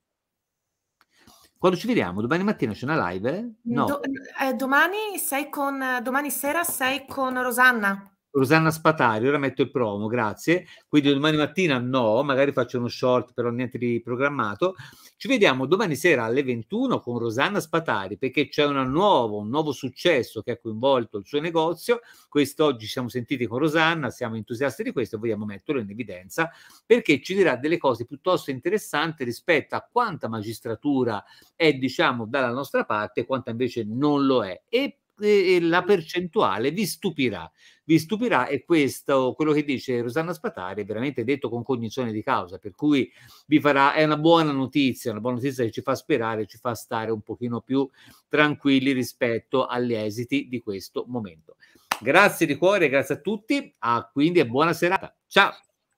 Quando ci vediamo? Domani mattina c'è una live? No. Do, eh, domani, sei con, domani sera sei con Rosanna. Rosanna Spatari, ora metto il promo, grazie. Quindi domani mattina no, magari faccio uno short, però niente di programmato. Ci vediamo domani sera alle 21 con Rosanna Spatari perché c'è nuova, un nuovo successo che ha coinvolto il suo negozio. Quest'oggi ci siamo sentiti con Rosanna, siamo entusiasti di questo e vogliamo metterlo in evidenza perché ci dirà delle cose piuttosto interessanti rispetto a quanta magistratura è, diciamo, dalla nostra parte e quanta invece non lo è. E e, la percentuale vi stupirà. Vi stupirà e questo, quello che dice Rosanna Spatari, è veramente detto con cognizione di causa, per cui vi farà, è una buona notizia, una buona notizia che ci fa sperare, ci fa stare un pochino più tranquilli rispetto agli esiti di questo momento. Grazie di cuore, grazie a tutti, a, quindi e buona serata. Ciao!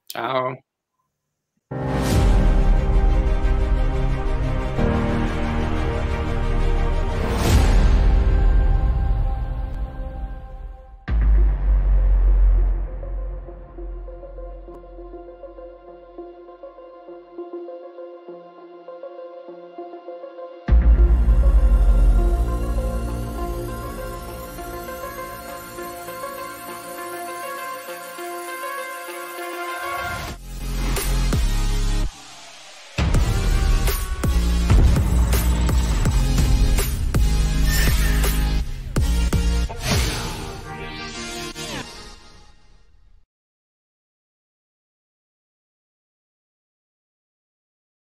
Ciao!